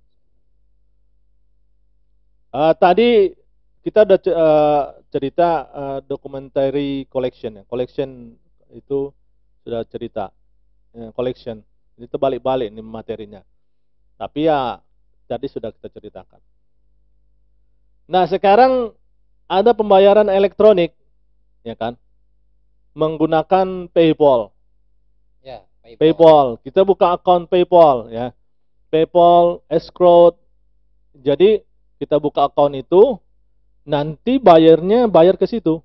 Uh, tadi kita ada uh, cerita uh, documentary collection ya. Collection itu sudah cerita uh, collection. Ini terbalik-balik ini materinya. Tapi ya tadi sudah kita ceritakan. Nah, sekarang ada pembayaran elektronik ya kan? Menggunakan PayPal. Ya, PayPal. PayPal. Kita buka akun PayPal ya. PayPal, escrow. Jadi kita buka akun itu, nanti bayarnya bayar ke situ.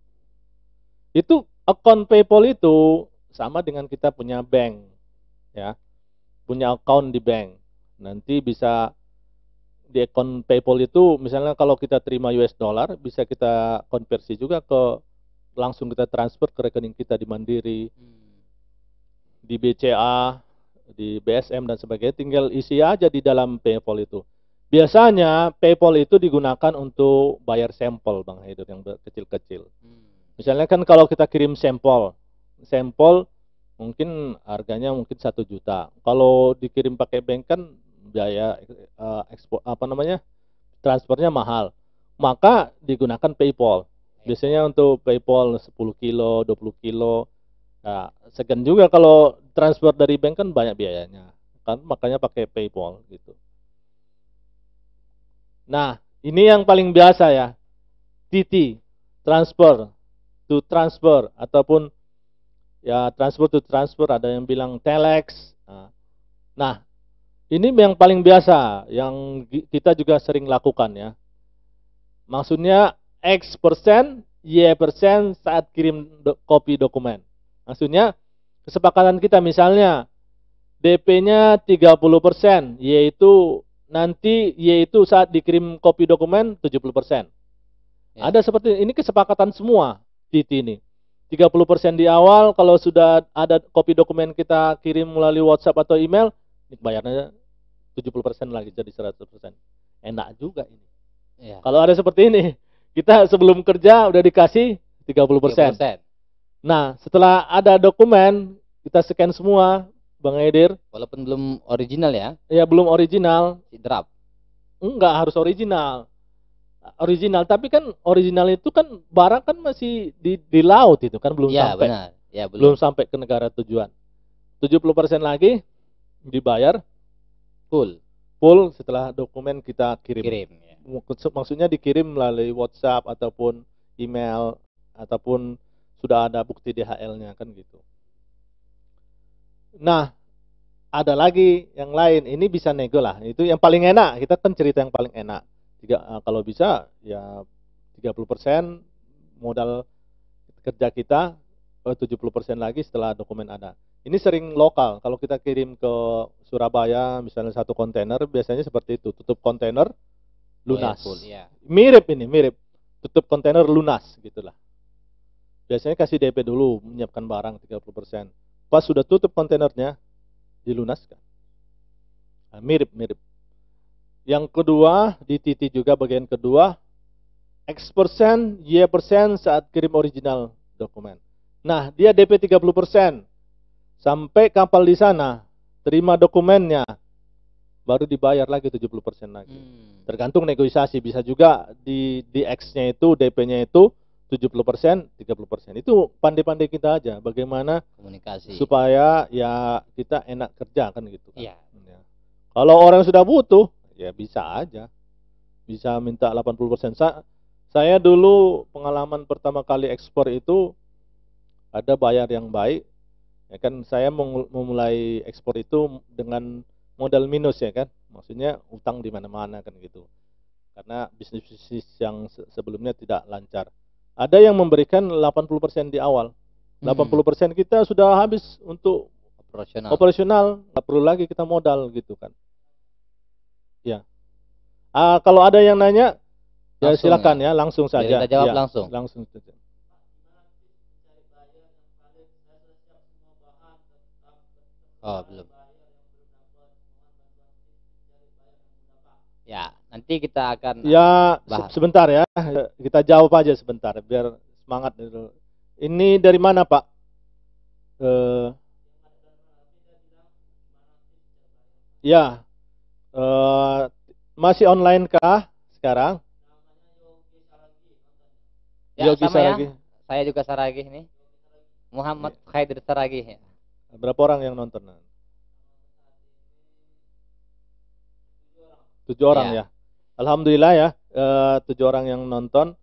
Itu account PayPal itu sama dengan kita punya bank, ya, punya account di bank. Nanti bisa di account PayPal itu, misalnya kalau kita terima US dollar, bisa kita konversi juga ke langsung kita transfer ke rekening kita di Mandiri, hmm. di BCA, di BSM dan sebagainya. Tinggal isi aja di dalam PayPal itu. Biasanya PayPal itu digunakan untuk bayar sampel Bang Hidup yang kecil-kecil. Hmm. Misalnya kan kalau kita kirim sampel, sampel mungkin harganya mungkin satu juta. Kalau dikirim pakai bank kan biaya uh, eh, ekspor apa namanya transfernya mahal. Maka digunakan PayPal. Biasanya untuk PayPal 10 kilo, 20 kilo. Nah, segan juga kalau transfer dari bank kan banyak biayanya. Kan makanya pakai PayPal gitu. Nah, ini yang paling biasa ya. TT, transfer to transfer ataupun ya transfer to transfer ada yang bilang telex. Nah, nah ini yang paling biasa yang kita juga sering lakukan ya. Maksudnya X persen, Y persen saat kirim do kopi dokumen. Maksudnya kesepakatan kita misalnya DP-nya 30 persen, yaitu nanti yaitu saat dikirim kopi dokumen 70%. Ya. Ada seperti ini kesepakatan semua Titi ini. 30% di awal kalau sudah ada kopi dokumen kita kirim melalui WhatsApp atau email, bayarnya 70% lagi jadi 100%. Enak juga ini. Ya. Kalau ada seperti ini, kita sebelum kerja udah dikasih 30%. 30%. Nah, setelah ada dokumen, kita scan semua, Bang Edir. Walaupun belum original ya. Ya belum original. Sidrap. Enggak harus original. Original, tapi kan original itu kan barang kan masih di di laut itu kan belum ya, sampai. Benar. Ya, belum. belum sampai ke negara tujuan. 70% lagi dibayar full. Full setelah dokumen kita kirim. Kirim. Ya. Maksudnya dikirim melalui WhatsApp ataupun email ataupun sudah ada bukti DHL-nya kan gitu. Nah, ada lagi yang lain. Ini bisa nego lah. Itu yang paling enak. Kita kan cerita yang paling enak. Tiga, eh, kalau bisa ya 30% modal kerja kita, 70% eh, lagi setelah dokumen ada. Ini sering lokal. Kalau kita kirim ke Surabaya, misalnya satu kontainer, biasanya seperti itu. Tutup kontainer, lunas. Iya. mirip ini, mirip. Tutup kontainer lunas gitulah. Biasanya kasih DP dulu, menyiapkan barang 30%. Pas sudah tutup kontainernya, dilunaskan. Mirip-mirip. Nah, Yang kedua, di titik juga bagian kedua, X persen, Y persen saat kirim original dokumen. Nah, dia DP 30 persen. Sampai kapal di sana, terima dokumennya, baru dibayar lagi 70 persen lagi. Hmm. Tergantung negosiasi, bisa juga di, di X-nya itu, DP-nya itu, 70 persen, 30 persen. Itu pandai-pandai kita aja. Bagaimana komunikasi supaya ya kita enak kerja kan gitu. Kan? Iya. Ya. Kalau orang sudah butuh, ya bisa aja. Bisa minta 80 persen. Sa saya dulu pengalaman pertama kali ekspor itu ada bayar yang baik. Ya kan saya memulai ekspor itu dengan modal minus ya kan. Maksudnya utang di mana-mana kan gitu. Karena bisnis-bisnis yang sebelumnya tidak lancar ada yang memberikan 80% di awal. 80% hmm. kita sudah habis untuk operasional. Operasional, nggak perlu lagi kita modal gitu kan. Ya. Uh, kalau ada yang nanya, ya silakan ya, langsung ya, saja. Jadi kita jawab ya, langsung. Langsung saja. Oh, belum. Ya. Nanti kita akan uh, Ya, bahas. sebentar ya. Kita jawab aja sebentar biar semangat dulu. Ini dari mana, Pak? uh, Ya. uh, masih online kah sekarang? Ya, sama Saragi. Ya. Saya juga Saragi nih. Muhammad ya. Khaidir Saragi ya. Berapa orang yang nonton? Tujuh orang ya. ya? Alhamdulillah ya eh, tujuh orang yang nonton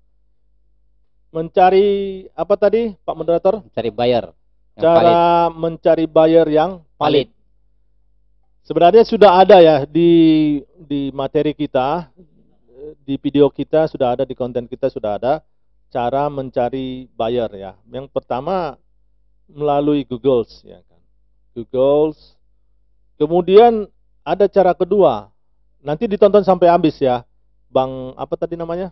mencari apa tadi Pak moderator? Cari buyer. Cara valid. mencari buyer yang valid. Sebenarnya sudah ada ya di di materi kita, di video kita sudah ada, di konten kita sudah ada cara mencari buyer ya. Yang pertama melalui Google's ya kan. Google's. Kemudian ada cara kedua Nanti ditonton sampai habis ya. Bang apa tadi namanya?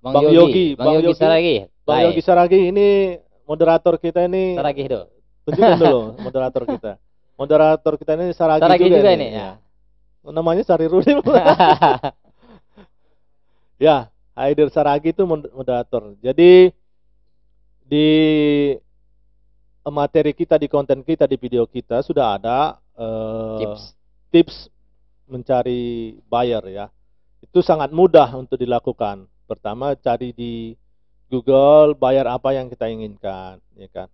Bang, Bang Yogi. Yogi. Bang, Yogi, Saragi. Bang Yogi Saragi ini moderator kita ini. Saragi itu. Tunjukkan dulu moderator kita. Moderator kita ini Saragi, Saragi juga, juga ini. Ya. ya. Namanya Sari Rudim. ya, Haidir Saragi itu moderator. Jadi di materi kita di konten kita di video kita sudah ada uh, tips tips mencari buyer ya. Itu sangat mudah untuk dilakukan. Pertama cari di Google buyer apa yang kita inginkan, ya kan.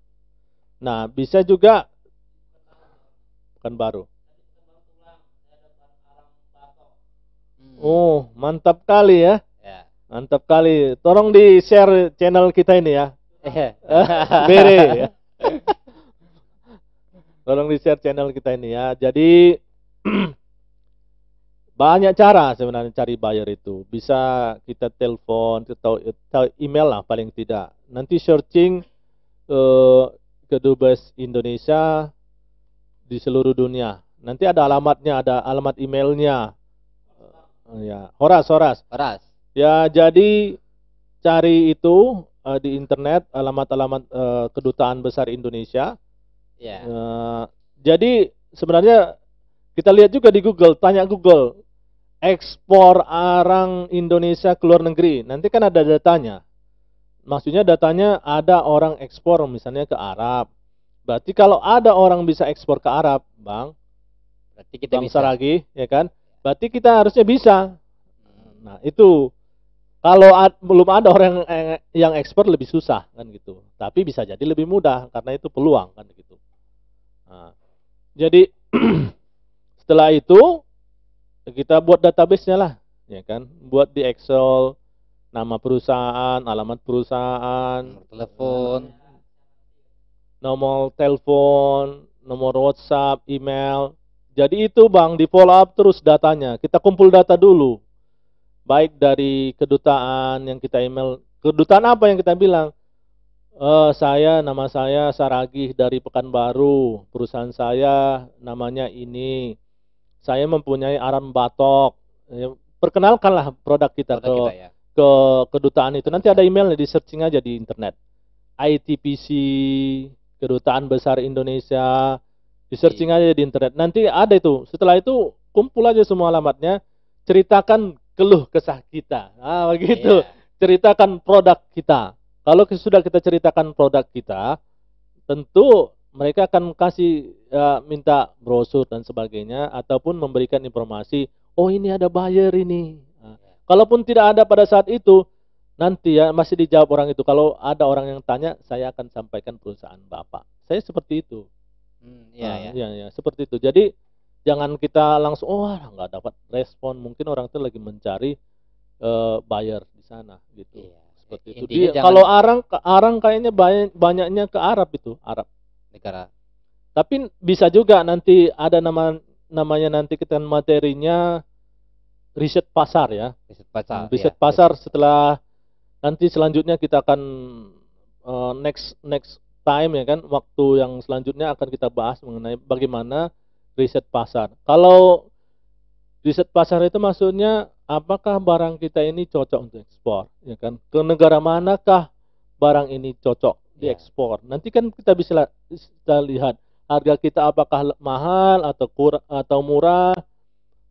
Nah, bisa juga bukan baru. Hmm. Oh, mantap kali ya. ya. Mantap kali. Tolong di-share channel kita ini ya. Iya. Beri. ya. Tolong di-share channel kita ini ya. Jadi banyak cara sebenarnya cari buyer itu bisa kita telepon atau email lah paling tidak nanti searching eh, ke dubes Indonesia di seluruh dunia nanti ada alamatnya ada alamat emailnya eh, ya horas horas horas ya jadi cari itu uh, di internet alamat-alamat uh, kedutaan besar Indonesia yeah. Ya. uh, jadi sebenarnya kita lihat juga di Google tanya Google ekspor arang Indonesia ke luar negeri. Nanti kan ada datanya. Maksudnya datanya ada orang ekspor misalnya ke Arab. Berarti kalau ada orang bisa ekspor ke Arab, Bang. Berarti kita bisa lagi, ya kan? Berarti kita harusnya bisa. Nah, itu kalau ad, belum ada orang eh, yang ekspor lebih susah kan gitu. Tapi bisa jadi lebih mudah karena itu peluang kan gitu. Nah, jadi setelah itu kita buat database-nya lah, ya kan? Buat di Excel nama perusahaan, alamat perusahaan, nomor telepon, nomor telepon, nomor WhatsApp, email. Jadi itu Bang di follow up terus datanya. Kita kumpul data dulu. Baik dari kedutaan yang kita email, kedutaan apa yang kita bilang? Uh, saya nama saya Saragih dari Pekanbaru. Perusahaan saya namanya ini saya mempunyai arang batok. Ya, perkenalkanlah produk kita produk ke kita, ya. ke kedutaan itu. Nanti ada emailnya di searching aja di internet. ITPC Kedutaan Besar Indonesia. Di searching iya. aja di internet. Nanti ada itu. Setelah itu kumpul aja semua alamatnya, ceritakan keluh kesah kita. Ah, begitu. Yeah. Ceritakan produk kita. Kalau sudah kita ceritakan produk kita, tentu mereka akan kasih ya, minta brosur dan sebagainya ataupun memberikan informasi oh ini ada buyer ini nah, ya. kalaupun tidak ada pada saat itu nanti ya masih dijawab orang itu kalau ada orang yang tanya saya akan sampaikan perusahaan bapak saya seperti itu hmm, ya, nah, ya. ya ya seperti itu jadi jangan kita langsung oh nggak dapat respon mungkin orang itu lagi mencari uh, buyer di sana gitu. Iya. Seperti itu. Dia, jangan... Kalau arang arang kayaknya banyak banyaknya ke Arab itu, Arab negara. Tapi bisa juga nanti ada nama namanya nanti kita materinya riset pasar ya. Riset pasar. Hmm, riset iya, pasar setelah nanti selanjutnya kita akan uh, next next time ya kan waktu yang selanjutnya akan kita bahas mengenai bagaimana riset pasar. Kalau riset pasar itu maksudnya apakah barang kita ini cocok untuk ekspor ya kan? Ke negara manakah barang ini cocok? diekspor. Ya. Nanti kan kita bisa kita lihat harga kita apakah mahal atau kur atau murah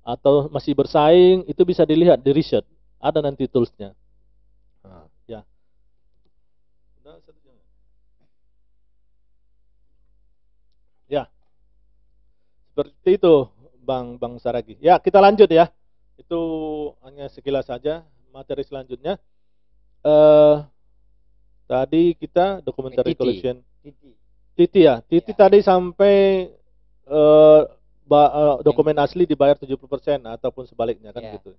atau masih bersaing itu bisa dilihat di riset ada nanti toolsnya ah. ya. ya seperti itu bang bang Saragi ya kita lanjut ya itu hanya sekilas saja materi selanjutnya uh, Tadi kita dokumentari eh, Titi. collection. Titi. Titi ya. Titi ya. tadi sampai uh, uh, dokumen yang... asli dibayar 70% ataupun sebaliknya kan ya. gitu.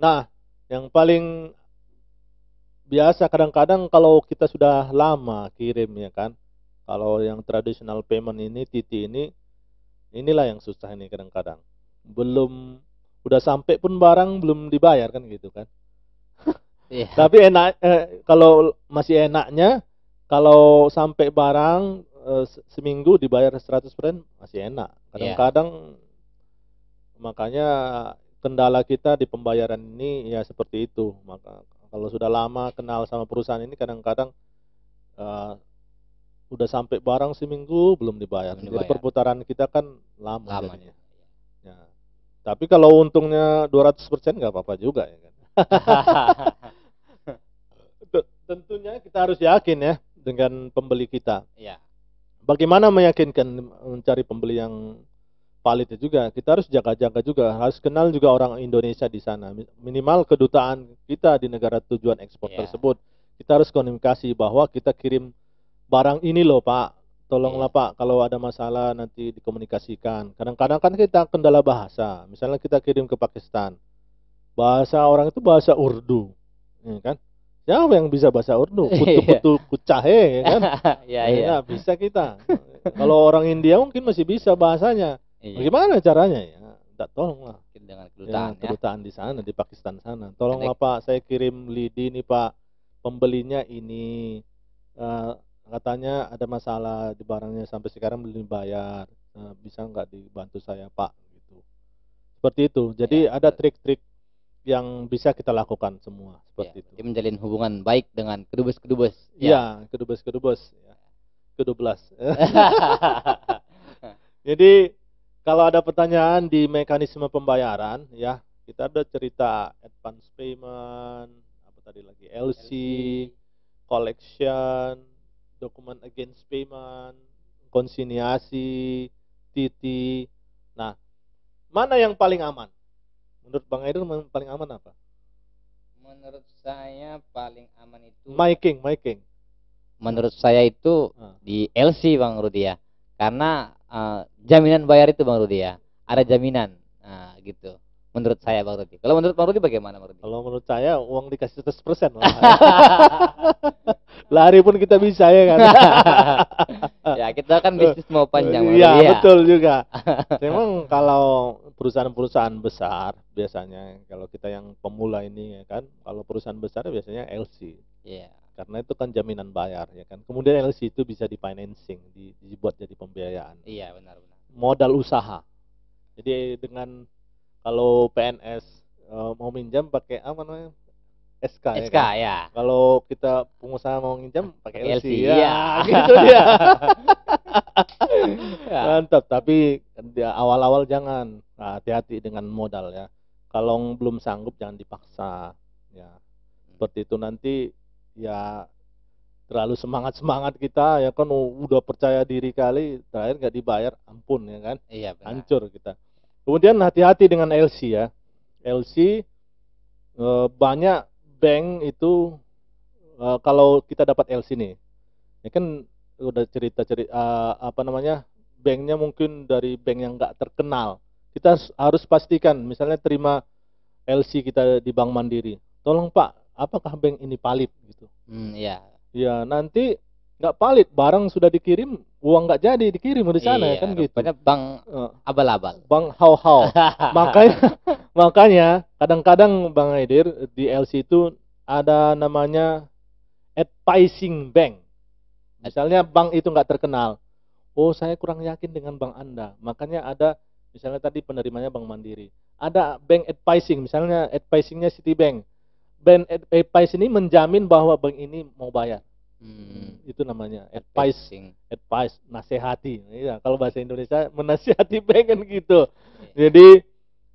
Nah, yang paling biasa kadang-kadang kalau kita sudah lama kirimnya kan. Kalau yang traditional payment ini Titi ini inilah yang susah ini kadang-kadang. Belum udah sampai pun barang belum dibayar kan gitu kan. Yeah. Tapi enak eh, kalau masih enaknya kalau sampai barang eh, seminggu dibayar 100% masih enak. Kadang-kadang yeah. makanya kendala kita di pembayaran ini ya seperti itu. Maka kalau sudah lama kenal sama perusahaan ini kadang-kadang uh, udah sampai barang seminggu belum dibayar. belum dibayar. Jadi perputaran kita kan lama. Lama ya. ya. Tapi kalau untungnya 200% nggak apa-apa juga ya kan. Tentunya kita harus yakin ya dengan pembeli kita. Ya. Bagaimana meyakinkan mencari pembeli yang valid juga? Kita harus jaga-jaga juga, harus kenal juga orang Indonesia di sana. Minimal kedutaan kita di negara tujuan ekspor ya. tersebut, kita harus komunikasi bahwa kita kirim barang ini loh Pak, tolonglah iya. Pak kalau ada masalah nanti dikomunikasikan. Kadang-kadang kan kita kendala bahasa. Misalnya kita kirim ke Pakistan. Bahasa orang itu bahasa Urdu. Ya kan? Siapa ya, yang bisa bahasa Urdu? Betul iya. putu kucahe ya kan? ya, ya. ya, bisa kita. Kalau orang India mungkin masih bisa bahasanya. Iya. Bagaimana caranya ya? Minta tolong Dengan ya, kedutaan ya, kedutaan ya. di sana di Pakistan sana. Tolonglah Pak, saya kirim lidi nih Pak. Pembelinya ini uh, katanya ada masalah di barangnya sampai sekarang belum dibayar. Uh, bisa nggak dibantu saya Pak? Gitu. Seperti itu. Jadi ya, ada trik-trik yang bisa kita lakukan semua seperti ya, itu. menjalin hubungan baik dengan kedubes-kedubes. Iya, ya. kedubes-kedubes. Ya. kedubes. Jadi kalau ada pertanyaan di mekanisme pembayaran, ya kita ada cerita advance payment, apa tadi lagi LC, collection, dokumen against payment, konsiniasi, TT. Nah, mana yang paling aman? Menurut Bang Aidil paling aman apa? Menurut saya paling aman itu Miking, miking. Menurut saya itu ah. di LC Bang Rudi ya. Karena uh, jaminan bayar itu Bang Rudi ya. Ada jaminan. Nah, gitu. Menurut saya Bang Rudi. Kalau menurut Bang Rudi bagaimana Bang Rudi? Kalau menurut saya uang dikasih 100% lah. Lari pun kita bisa ya kan. ya, kita kan bisnis mau panjang Iya, ya. betul juga. Memang kalau perusahaan-perusahaan besar biasanya kalau kita yang pemula ini ya kan, kalau perusahaan besar biasanya LC. Iya. Yeah. Karena itu kan jaminan bayar ya kan. Kemudian LC itu bisa di financing, dibuat jadi pembiayaan. Iya, benar benar. Modal usaha. Jadi dengan kalau PNS uh, eh, mau minjam pakai apa namanya SK, SK ya, kan? ya. Kalau kita pengusaha mau minjam pakai LC, LC ya. ya. gitu dia. ya. Mantap, tapi awal-awal jangan nah, hati-hati nah, dengan modal ya. Kalau belum sanggup jangan dipaksa ya. Seperti itu nanti ya terlalu semangat semangat kita ya kan udah percaya diri kali terakhir nggak dibayar ampun ya kan iya, benar. hancur kita Kemudian hati-hati dengan LC ya. LC e, banyak bank itu e, kalau kita dapat LC nih, ini ya kan udah cerita cerita e, apa namanya banknya mungkin dari bank yang nggak terkenal. Kita harus pastikan, misalnya terima LC kita di Bank Mandiri, tolong Pak, apakah bank ini valid gitu? Hmm, ya. Ya nanti nggak valid, barang sudah dikirim uang nggak jadi dikirim dari sana iya, kan gitu Banyak bang abal-abal bang hau-hau makanya makanya kadang-kadang bang Aidir di LC itu ada namanya advising bank misalnya bank itu nggak terkenal oh saya kurang yakin dengan bank anda makanya ada misalnya tadi penerimanya bank mandiri ada bank advising misalnya advisingnya Citibank bank advising ini menjamin bahwa bank ini mau bayar Hmm. Itu namanya advice, Advising. advice, nasihati. Ya, kalau bahasa Indonesia menasihati bank kan gitu. Iya. Jadi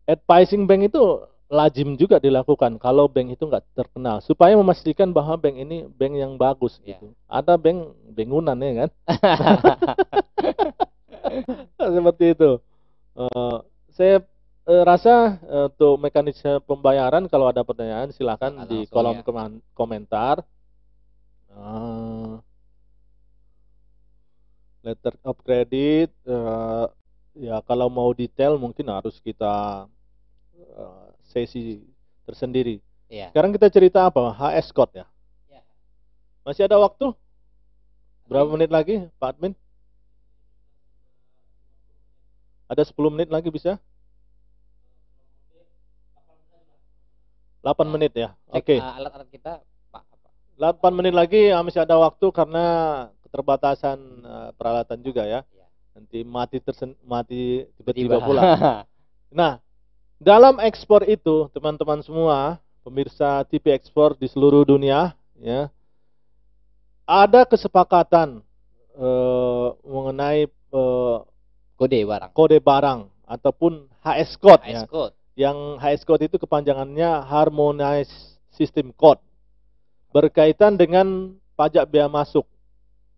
advising bank itu lazim juga dilakukan kalau bank itu nggak terkenal supaya memastikan bahwa bank ini bank yang bagus yeah. gitu. Ada bank bangunan ya kan? Nah, seperti itu. Uh, saya eh, rasa uh, untuk mekanisme pembayaran kalau ada pertanyaan silahkan di kolom ya. komentar Eh, letter of credit uh, ya kalau mau detail mungkin harus kita uh, sesi tersendiri ya. sekarang kita cerita apa HS code ya ya. masih ada waktu berapa menit lagi Pak Admin ada 10 menit lagi bisa 8 menit ya. Oke. Okay. alat-alat kita 8 menit lagi ah, masih ada waktu karena keterbatasan eh, peralatan juga ya. Iya. Nanti mati tersen, mati tiba-tiba pula. Nah, dalam ekspor itu teman-teman semua pemirsa TV ekspor di seluruh dunia ya ada kesepakatan uh, mengenai uh, kode barang. Kode barang ataupun HS code HS ya. Yang HS code itu kepanjangannya Harmonize System Code berkaitan dengan pajak biaya masuk.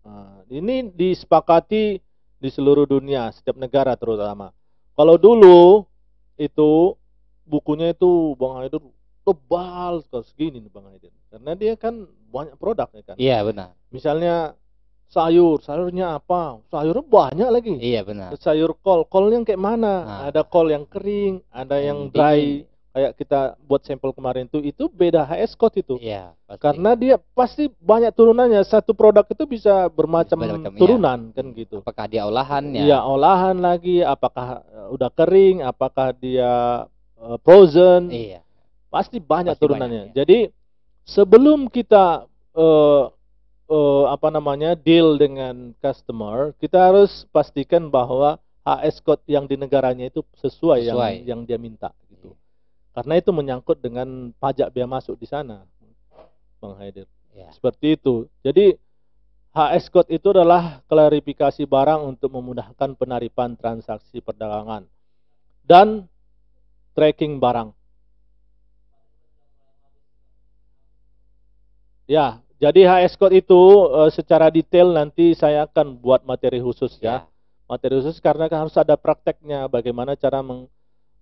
Nah, ini disepakati di seluruh dunia, setiap negara terutama. Kalau dulu itu bukunya itu Bang Haidir tebal sekali segini nih Bang Haidir. Karena dia kan banyak produk ya kan. Iya benar. Misalnya sayur, sayurnya apa? Sayurnya banyak lagi. Iya benar. Sayur kol, kolnya yang kayak mana? Nah. Ada kol yang kering, ada yang dry, kayak kita buat sampel kemarin tuh itu beda HS code itu. Iya, pasti. Karena dia pasti banyak turunannya. Satu produk itu bisa bermacam iya. turunan kan hmm. gitu. Apakah dia olahannya? Iya, olahan lagi, apakah eh, udah kering, apakah dia uh, frozen. Iya. Pasti banyak pasti turunannya. Banyak, ya. Jadi sebelum kita uh, uh, apa namanya deal dengan customer, kita harus pastikan bahwa HS code yang di negaranya itu sesuai, sesuai. yang yang dia minta karena itu menyangkut dengan pajak biaya masuk di sana, Bang Haidir. Ya. Seperti itu. Jadi HS Code itu adalah klarifikasi barang untuk memudahkan penarikan transaksi perdagangan dan tracking barang. Ya, jadi HS Code itu e, secara detail nanti saya akan buat materi khusus ya. ya. Materi khusus karena harus ada prakteknya bagaimana cara meng,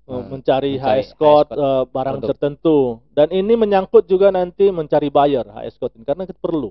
Oh, nah, mencari mencari HS code, uh, barang untuk. tertentu dan ini menyangkut juga nanti mencari buyer HS code ini karena kita perlu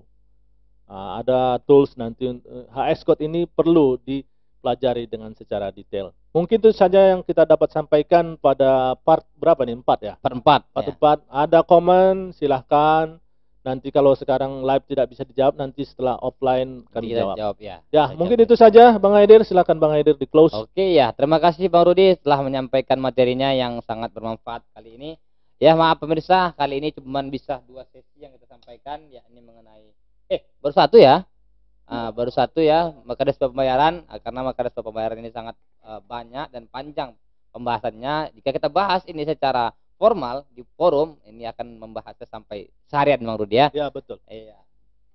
nah, ada tools nanti uh, eh, HS code ini perlu dipelajari dengan secara detail mungkin itu saja yang kita dapat sampaikan pada part berapa nih empat ya part empat part ya. empat ada komen silahkan nanti kalau sekarang live tidak bisa dijawab nanti setelah offline kami Kita jawab. jawab ya. Ya, mungkin jawab. itu saja Bang Aidir, silakan Bang Aidir di close. Oke ya, terima kasih Bang Rudi telah menyampaikan materinya yang sangat bermanfaat kali ini. Ya, maaf pemirsa, kali ini cuma bisa dua sesi yang kita sampaikan ya ini mengenai eh baru satu ya. Uh, baru satu ya mekanisme pembayaran uh, karena mekanisme pembayaran ini sangat uh, banyak dan panjang pembahasannya jika kita bahas ini secara formal di forum ini akan membahasnya sampai seharian Bang Rudi ya. Iya, betul. Iya.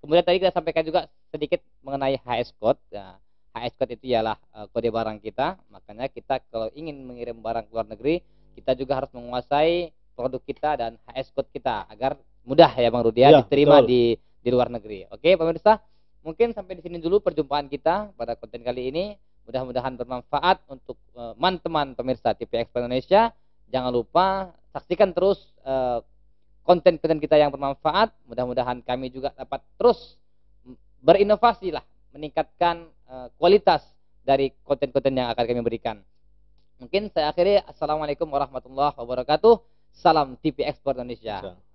Kemudian tadi kita sampaikan juga sedikit mengenai HS code. Nah, HS code itu ialah eh, kode barang kita. Makanya kita kalau ingin mengirim barang ke luar negeri, kita juga harus menguasai produk kita dan HS code kita agar mudah ya Bang Rudi ya, iya, diterima betul. di di luar negeri. Oke, pemirsa, mungkin sampai di sini dulu perjumpaan kita pada konten kali ini. Mudah-mudahan bermanfaat untuk eh, teman-teman pemirsa TV Expo Indonesia. Jangan lupa Saksikan terus eh, konten-konten kita yang bermanfaat. Mudah-mudahan kami juga dapat terus berinovasi lah, meningkatkan eh, kualitas dari konten-konten yang akan kami berikan. Mungkin saya akhiri. Assalamualaikum warahmatullahi wabarakatuh. Salam TV Ekspor Indonesia.